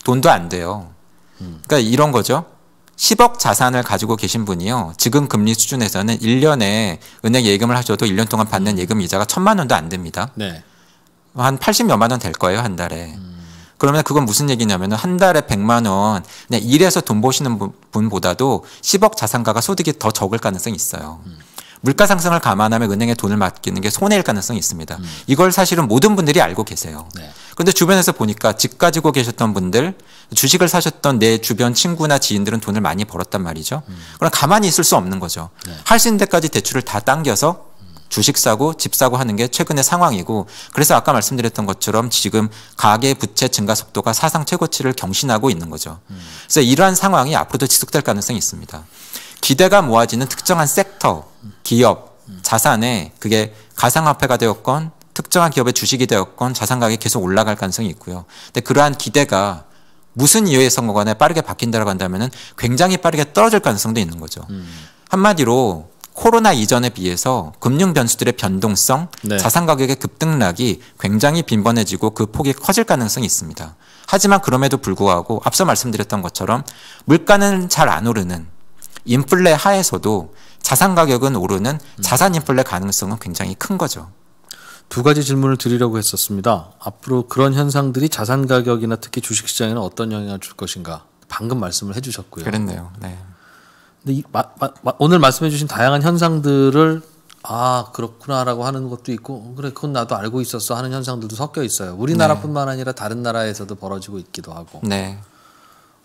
돈도 안 돼요. 음. 그러니까 이런 거죠. 10억 자산을 가지고 계신 분이요. 지금 금리 수준에서는 1년에 은행 예금을 하셔도 1년 동안 받는 예금 이자가 천만 원도 안 됩니다. 네. 한 80몇만 원 될 거예요, 한 달에. 음. 그러면 그건 무슨 얘기냐면은 한 달에 100만 원, 그냥 일해서 돈 버시는 분보다도 10억 자산가가 소득이 더 적을 가능성이 있어요. 음. 물가 상승을 감안하면 은행에 돈을 맡기는 게 손해일 가능성이 있습니다. 음. 이걸 사실은 모든 분들이 알고 계세요. 네. 그런데 주변에서 보니까 집 가지고 계셨던 분들, 주식을 사셨던 내 주변 친구나 지인들은 돈을 많이 벌었단 말이죠. 음. 그럼 가만히 있을 수 없는 거죠. 네. 할수 있는 데까지 대출을 다 당겨서 주식 사고 집 사고 하는 게 최근의 상황이고 그래서 아까 말씀드렸던 것처럼 지금 가계 부채 증가 속도가 사상 최고치를 경신하고 있는 거죠. 음. 그래서 이러한 상황이 앞으로도 지속될 가능성이 있습니다. 기대가 모아지는 특정한 섹터, 기업, 자산에 그게 가상화폐가 되었건 특정한 기업의 주식이 되었건 자산 가격이 계속 올라갈 가능성이 있고요. 근데 그러한 기대가 무슨 이유에 선거 간에 빠르게 바뀐다고 한다면 굉장히 빠르게 떨어질 가능성도 있는 거죠. 음. 한마디로 코로나 이전에 비해서 금융 변수들의 변동성, 네. 자산 가격의 급등락이 굉장히 빈번해지고 그 폭이 커질 가능성이 있습니다. 하지만 그럼에도 불구하고 앞서 말씀드렸던 것처럼 물가는 잘 안 오르는 인플레 하에서도 자산 가격은 오르는 자산 인플레 가능성은 굉장히 큰 거죠. 두 가지 질문을 드리려고 했었습니다. 앞으로
그런 현상들이 자산 가격이나 특히 주식 시장에는 어떤 영향을 줄 것인가? 방금 말씀을 해주셨고요. 그랬네요. 네. 근데 이, 마, 마, 오늘 말씀해주신 다양한 현상들을 아 그렇구나라고 하는 것도 있고 어, 그래 그건 나도 알고 있었어 하는 현상들도 섞여 있어요. 우리나라뿐만 네. 아니라 다른 나라에서도 벌어지고 있기도 하고. 네.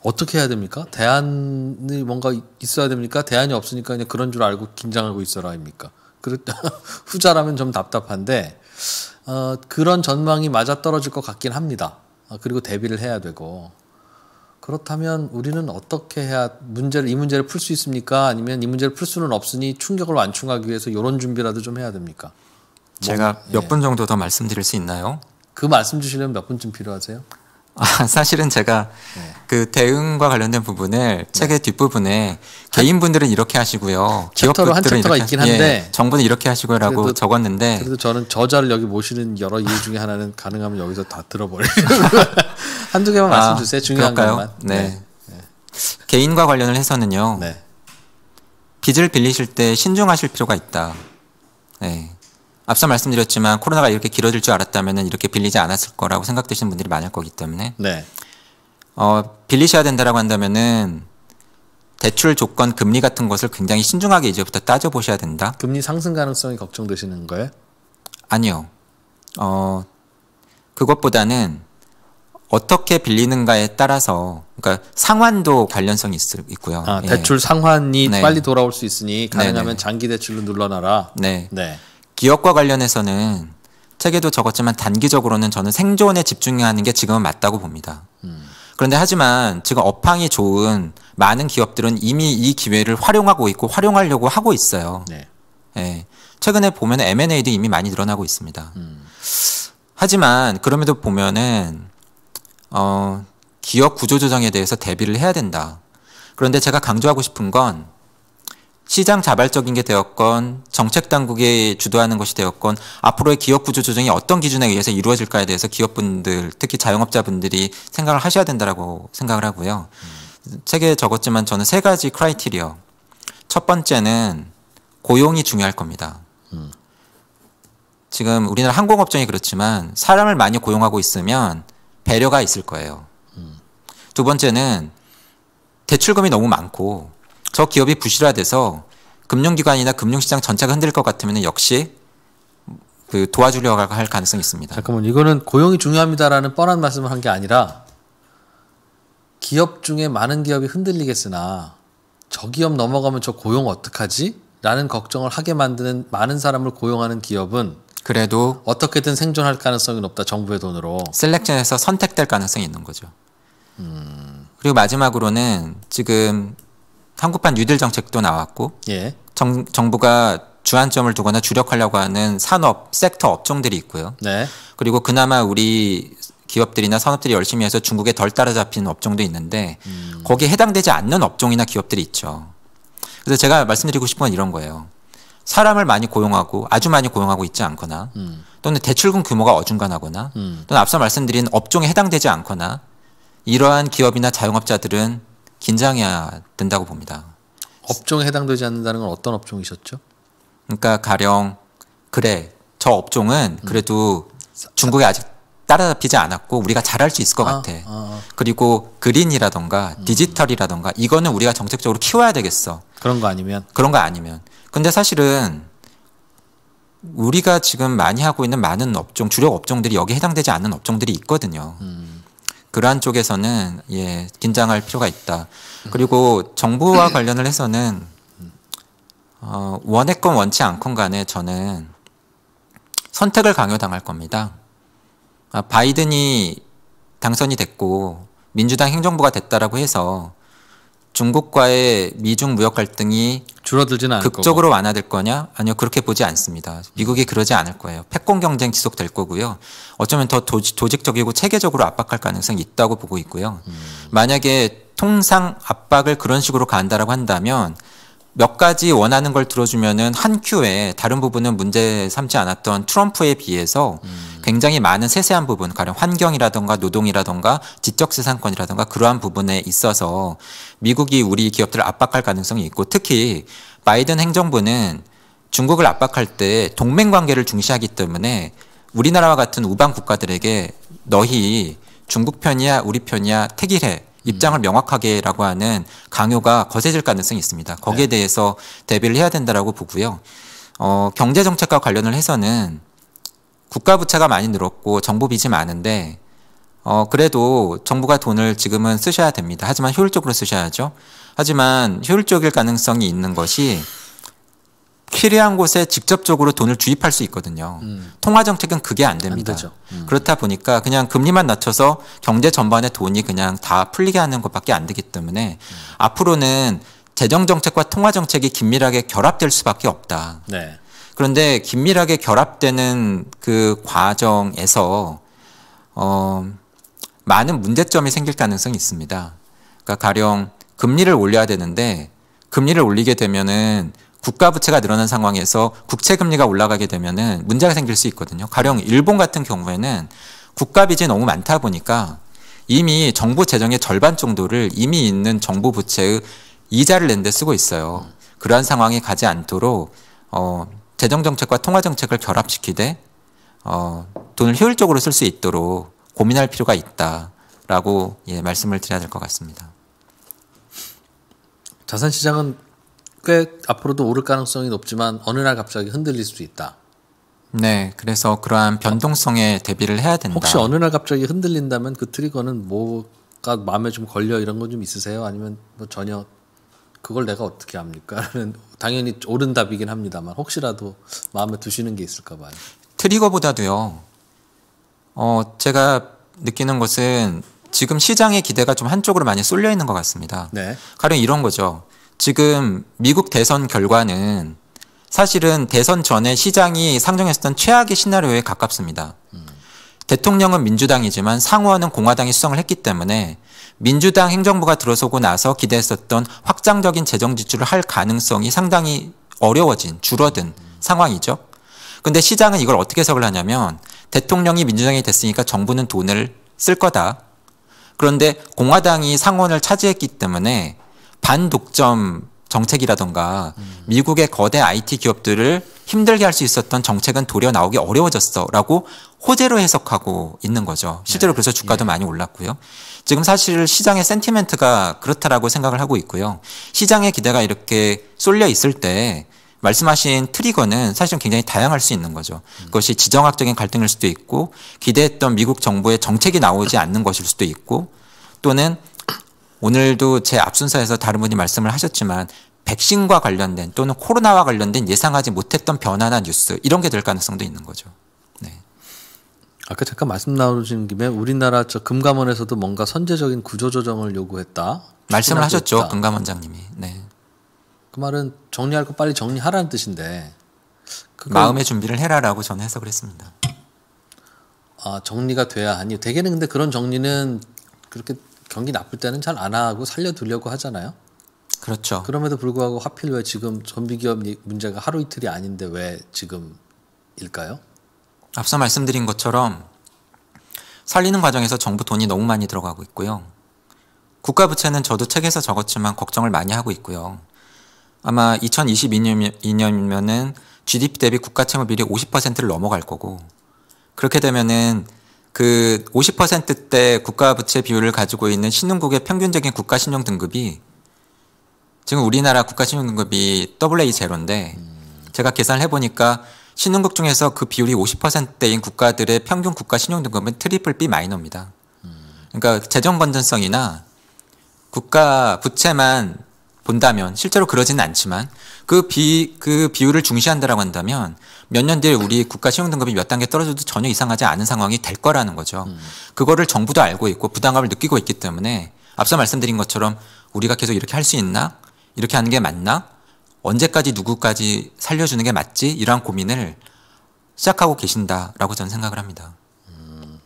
어떻게 해야 됩니까? 대안이 뭔가 있어야 됩니까? 대안이 없으니까 그냥 그런 줄 알고 긴장하고 있어라 입니까? 그렇다 (laughs) 후자라면 좀 답답한데 어, 그런 전망이 맞아 떨어질 것 같긴 합니다. 어, 그리고 대비를 해야 되고 그렇다면 우리는 어떻게 해야 문제를 이 문제를 풀 수 있습니까? 아니면 이 문제를 풀 수는 없으니 충격을 완충하기 위해서 이런 준비라도 좀 해야 됩니까? 제가
몇분 예. 정도 더 말씀드릴 수 있나요?
그 말씀 주시려면 몇 분쯤 필요하세요?
아, 사실은 제가 네. 그 대응과 관련된 부분을 네. 책의 뒷부분에 한, 개인분들은 이렇게 하시고요. 기업들은 이렇게 있긴 한데 예, 정부는 이렇게 하시고요라고 적었는데
그래도 저는 저자를 여기 모시는 여러 이유 중에 하나는 가능하면 여기서
다들어버리고 (laughs) 한두 개만 아, 말씀 주세요. 중요한 것만. 네. 네. 개인과 관련을 해서는요. 네. 빚을 빌리실 때 신중하실 필요가 있다. 네. 앞서 말씀드렸지만 코로나가 이렇게 길어질 줄 알았다면 이렇게 빌리지 않았을 거라고 생각되시는 분들이 많을 거기 때문에 네. 어, 빌리셔야 된다라고 한다면은 대출 조건 금리 같은 것을 굉장히 신중하게 이제부터 따져 보셔야 된다. 금리 상승 가능성이 걱정되시는 거예요? 아니요. 어, 그것보다는 어떻게 빌리는가에 따라서 그러니까 상환도 관련성이 있, 있고요. 아, 예. 대출 예. 상환이 네. 빨리 돌아올 수 있으니 가능하면 네네. 장기 대출로 눌러놔라. 네. 네. 기업과 관련해서는 책에도 적었지만 단기적으로는 저는 생존에 집중해야 하는 게 지금은 맞다고 봅니다. 음. 그런데 하지만 지금 업황이 좋은 많은 기업들은 이미 이 기회를 활용하고 있고 활용하려고 하고 있어요. 네. 예. 최근에 보면 M&A도 이미 많이 늘어나고 있습니다. 음. 하지만 그럼에도 보면은 어, 기업 구조 조정에 대해서 대비를 해야 된다. 그런데 제가 강조하고 싶은 건 시장 자발적인 게 되었건 정책 당국이 주도하는 것이 되었건 앞으로의 기업 구조 조정이 어떤 기준에 의해서 이루어질까에 대해서 기업분들 특히 자영업자분들이 생각을 하셔야 된다라고 생각을 하고요. 음. 책에 적었지만 저는 세 가지 크라이티리어. 첫 번째는 고용이 중요할 겁니다. 지금 우리나라 항공업종이 그렇지만 사람을 많이 고용하고 있으면 배려가 있을 거예요. 음. 두 번째는 대출금이 너무 많고 저 기업이 부실화돼서 금융기관이나 금융시장 전체가 흔들 릴것 같으면 역시 그 도와주려고 할 가능성이 있습니다. 잠깐만 이거는 고용이 중요합니다라는
뻔한 말씀을 한 게 아니라 기업 중에 많은 기업이 흔들리겠으나 저 기업 넘어가면 저 고용 어떡하지? 라는 걱정을 하게 만드는 많은 사람을 고용하는 기업은 그래도 어떻게든 생존할 가능성이 높다 정부의 돈으로
셀렉션에서 선택될 가능성이 있는 거죠. 음. 그리고 마지막으로는 지금 한국판 뉴딜 정책도 나왔고 예. 정, 정부가 주안점을 두거나 주력하려고 하는 산업 섹터 업종들이 있고요. 네. 그리고 그나마 우리 기업들이나 산업들이 열심히 해서 중국에 덜 따라잡힌 업종도 있는데 음. 거기에 해당되지 않는 업종이나 기업들이 있죠. 그래서 제가 말씀드리고 싶은 건 이런 거예요. 사람을 많이 고용하고 아주 많이 고용하고 있지 않거나 음. 또는 대출금 규모가 어중간하거나 음. 또는 앞서 말씀드린 업종에 해당되지 않거나 이러한 기업이나 자영업자들은 긴장해야 된다고 봅니다. 업종에 해당되지 않는다는 건 어떤 업종이셨죠? 그러니까 가령 그래 저 업종은 음. 그래도 음. 중국에 아직 따라잡히지 않았고 우리가 잘할 수 있을 것 아, 같아. 아, 아. 그리고 그린이라던가 음. 디지털이라던가 이거는 우리가 정책적으로 키워야 되겠어. 그런 거 아니면? 그런 거 아니면. 근데 사실은 우리가 지금 많이 하고 있는 많은 업종, 주력 업종들이 여기에 해당되지 않는 업종들이 있거든요. 음. 그러한 쪽에서는 예, 긴장할 필요가 있다. 그리고 정부와 음. 관련을 해서는 어, 원했건 원치 않건 간에 저는 선택을 강요당할 겁니다. 아, 바이든이 당선이 됐고 민주당 행정부가 됐다라고 해서 중국과의 미중 무역 갈등이 줄어들지는 않을 극적으로 완화될 거냐? 아니요, 그렇게 보지 않습니다. 미국이 그러지 않을 거예요. 패권 경쟁 지속될 거고요. 어쩌면 더 도지, 조직, 적이고 체계적으로 압박할 가능성이 있다고 보고 있고요. 음. 만약에 통상 압박을 그런 식으로 간다라고 한다면 몇 가지 원하는 걸 들어주면은 한 큐에 다른 부분은 문제 삼지 않았던 트럼프에 비해서 음. 굉장히 많은 세세한 부분, 가령 환경이라던가 노동이라던가 지적재산권이라던가 그러한 부분에 있어서 미국이 우리 기업들을 압박할 가능성이 있고 특히 바이든 행정부는 중국을 압박할 때 동맹 관계를 중시하기 때문에 우리나라와 같은 우방 국가들에게 너희 중국 편이야, 우리 편이야, 택일해. 입장을 명확하게라고 하는 강요가 거세질 가능성이 있습니다. 거기에 네. 대해서 대비를 해야 된다라고 보고요. 어, 경제 정책과 관련을 해서는 국가 부채가 많이 늘었고 정부 빚이 많은데 어, 그래도 정부가 돈을 지금은 쓰셔야 됩니다. 하지만 효율적으로 쓰셔야죠. 하지만 효율적일 가능성이 있는 것이 필요한 곳에 직접적으로 돈을 주입할 수 있거든요. 음. 통화 정책은 그게 안 됩니다. 안 음. 그렇다 보니까 그냥 금리만 낮춰서 경제 전반에 돈이 그냥 다 풀리게 하는 것밖에 안 되기 때문에 음. 앞으로는 재정 정책과 통화 정책이 긴밀하게 결합될 수밖에 없다. 네. 그런데 긴밀하게 결합되는 그 과정에서 어 많은 문제점이 생길 가능성이 있습니다. 그러니까 가령 금리를 올려야 되는데 금리를 올리게 되면은 국가 부채가 늘어난 상황에서 국채 금리가 올라가게 되면은 문제가 생길 수 있거든요. 가령 일본 같은 경우에는 국가 빚이 너무 많다 보니까 이미 정부 재정의 절반 정도를 이미 있는 정부 부채의 이자를 낸 데 쓰고 있어요. 그러한 상황이 가지 않도록 어 재정 정책과 통화 정책을 결합시키되 어 돈을 효율적으로 쓸 수 있도록 고민할 필요가 있다라고 예 말씀을 드려야 될 것 같습니다.
자산 시장은 꽤 앞으로도 오를 가능성이 높지만 어느 날 갑자기 흔들릴 수도 있다.
네, 그래서 그러한 변동성에 대비를 해야 된다. 혹시 어느 날 갑자기
흔들린다면 그 트리거는 뭐가 마음에 좀 걸려 이런 건 좀 있으세요? 아니면 뭐 전혀 그걸 내가 어떻게 합니까? (laughs) 는 당연히 옳은 답이긴 합니다만 혹시라도
마음에 두시는 게 있을까 봐요. 트리거보다도요. 어, 제가 느끼는 것은 지금 시장의 기대가 좀 한쪽으로 많이 쏠려 있는 것 같습니다. 네. 가령 이런 거죠. 지금 미국 대선 결과는 사실은 대선 전에 시장이 상정했었던 최악의 시나리오에 가깝습니다. 음. 대통령은 민주당이지만 상원은 공화당이 수성을 했기 때문에 민주당 행정부가 들어서고 나서 기대했었던 확장적인 재정 지출을 할 가능성이 상당히 어려워진 줄어든 음. 상황이죠. 근데 시장은 이걸 어떻게 해석을 하냐면 대통령이 민주당이 됐으니까 정부는 돈을 쓸 거다. 그런데 공화당이 상원을 차지했기 때문에 반독점 정책이라던가 음. 미국의 거대 IT 기업들을 힘들게 할 수 있었던 정책은 도려 나오기 어려워졌어라고 호재로 해석하고 있는 거죠. 실제로 네. 그래서 주가도 네. 많이 올랐고요. 지금 사실 시장의 센티멘트가 그렇다라고 생각을 하고 있고요. 시장의 기대가 이렇게 쏠려 있을 때 말씀하신 트리거는 사실은 굉장히 다양할 수 있는 거죠. 음. 그것이 지정학적인 갈등일 수도 있고 기대했던 미국 정부의 정책이 나오지 않는 것일 수도 있고 또는 오늘도 제 앞순서에서 다른 분이 말씀을 하셨지만 백신과 관련된 또는 코로나와 관련된 예상하지 못했던 변화나 뉴스 이런 게 될 가능성도 있는 거죠. 네.
아까 잠깐 말씀 나오신 김에 우리나라 저 금감원에서도 뭔가 선제적인 구조조정을 요구했다. 말씀을 하셨죠 했다.
금감원장님이. 네.
그 말은 정리할 거 빨리 정리하라는 뜻인데.
마음의 준비를 해라라고 저는 해석을 했습니다.
아 정리가 돼야 하니 대개는 근데 그런 정리는 그렇게 경기 나쁠 때는 잘 안 하고 살려두려고 하잖아요. 그렇죠. 그럼에도 불구하고 하필 왜 지금 전비기업 문제가 하루 이틀이 아닌데 왜
지금일까요? 앞서 말씀드린 것처럼 살리는 과정에서 정부 돈이 너무 많이 들어가고 있고요. 국가 부채는 저도 책에서 적었지만 걱정을 많이 하고 있고요. 아마 2022년이면은 GDP 대비 국가 채무 비율이 50%를 넘어갈 거고 그렇게 되면은 그 50%대 국가 부채 비율을 가지고 있는 신흥국의 평균적인 국가 신용 등급이 지금 우리나라 국가 신용 등급이 AA 제로인데 제가 계산을 해 보니까 신흥국 중에서 그 비율이 50%대인 국가들의 평균 국가 신용 등급은 트리플 B 마이너입니다. 그러니까 재정 건전성이나 국가 부채만 본다면 실제로 그러지는 않지만 그비그 그 비율을 중시한다라고 한다면 몇 년 뒤에 우리 국가 신용 등급이 몇 단계 떨어져도 전혀 이상하지 않은 상황이 될 거라는 거죠. 음. 그거를 정부도 알고 있고 부담감을 느끼고 있기 때문에 앞서 말씀드린 것처럼 우리가 계속 이렇게 할 수 있나? 이렇게 하는 게 맞나? 언제까지 누구까지 살려주는 게 맞지? 이러한 고민을 시작하고 계신다라고 저는 생각을 합니다. 음.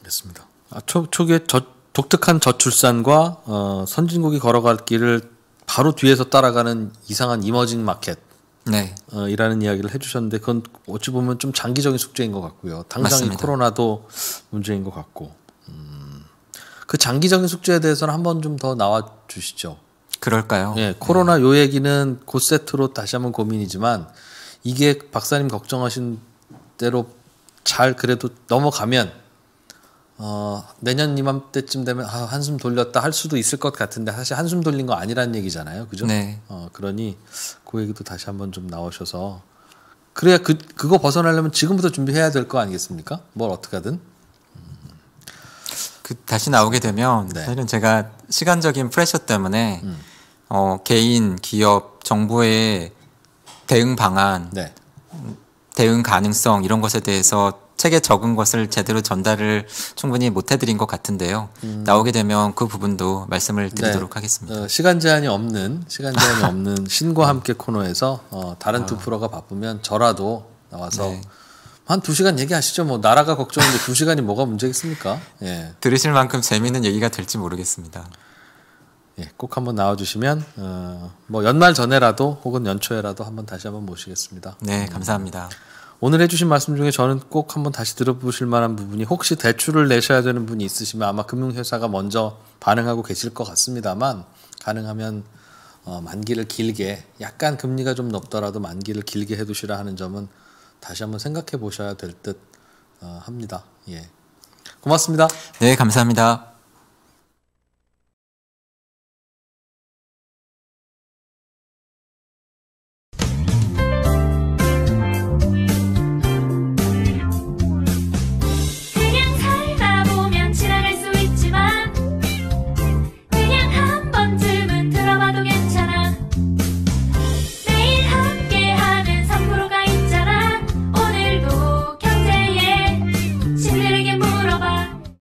알겠습니다. 아, 초, 초기에 저, 독특한 저출산과
어, 선진국이 걸어갈 길을 바로 뒤에서 따라가는 이상한 이머징 마켓. 네. 어, 이라는 이야기를 해주셨는데 그건 어찌 보면 좀 장기적인 숙제인 것 같고요. 당장 이 코로나도 문제인 것 같고 음, 그 장기적인 숙제에 대해서는 한번 좀 더 나와 주시죠. 그럴까요? 예, 코로나 네. 요 얘기는 곧 세트로 다시 한번 고민이지만 이게 박사님 걱정하신 대로 잘 그래도 넘어가면 어, 내년 이맘때쯤 되면 아, 한숨 돌렸다 할 수도 있을 것 같은데 사실 한숨 돌린 거 아니란 얘기잖아요, 그죠? 네. 어, 그러니 그 얘기도 다시 한번 좀 나오셔서 그래야 그 그거 벗어나려면 지금부터 준비해야 될 거 아니겠습니까?
뭘 어떻게든. 그 다시 나오게 되면 네. 사실은 제가 시간적인 프레셔 때문에 음. 어, 개인, 기업, 정부의 대응 방안, 네. 대응 가능성 이런 것에 대해서 책에 적은 것을 제대로 전달을 충분히 못 해드린 것 같은데요. 음. 나오게 되면 그 부분도 말씀을 네. 드리도록 네.
하겠습니다. 어, 시간 제한이 없는 시간 제한이 (laughs) 없는 신과 함께 코너에서 어, 다른 두 아. 프로가 바쁘면 저라도 나와서 네. 한두 시간 얘기하시죠. 뭐 나라가 걱정인데 두 시간이 뭐가 문제겠습니까? 예. 들으실 만큼 재미있는 얘기가 될지 모르겠습니다. 예, 꼭 한번 나와주시면 어, 뭐 연말 전에라도 혹은 연초에라도 한번 다시 한번 모시겠습니다. 네, 음. 감사합니다. 음. 오늘 해주신 말씀 중에 저는 꼭 한번 다시 들어보실 만한 부분이 혹시 대출을 내셔야 되는 분이 있으시면 아마 금융회사가 먼저 반응하고 계실 것 같습니다만 가능하면 어, 만기를 길게 약간 금리가 좀 높더라도 만기를 길게 해두시라 하는 점은 다시 한번 생각해 보셔야 될듯 어,
합니다. 예. 고맙습니다.
네, 감사합니다.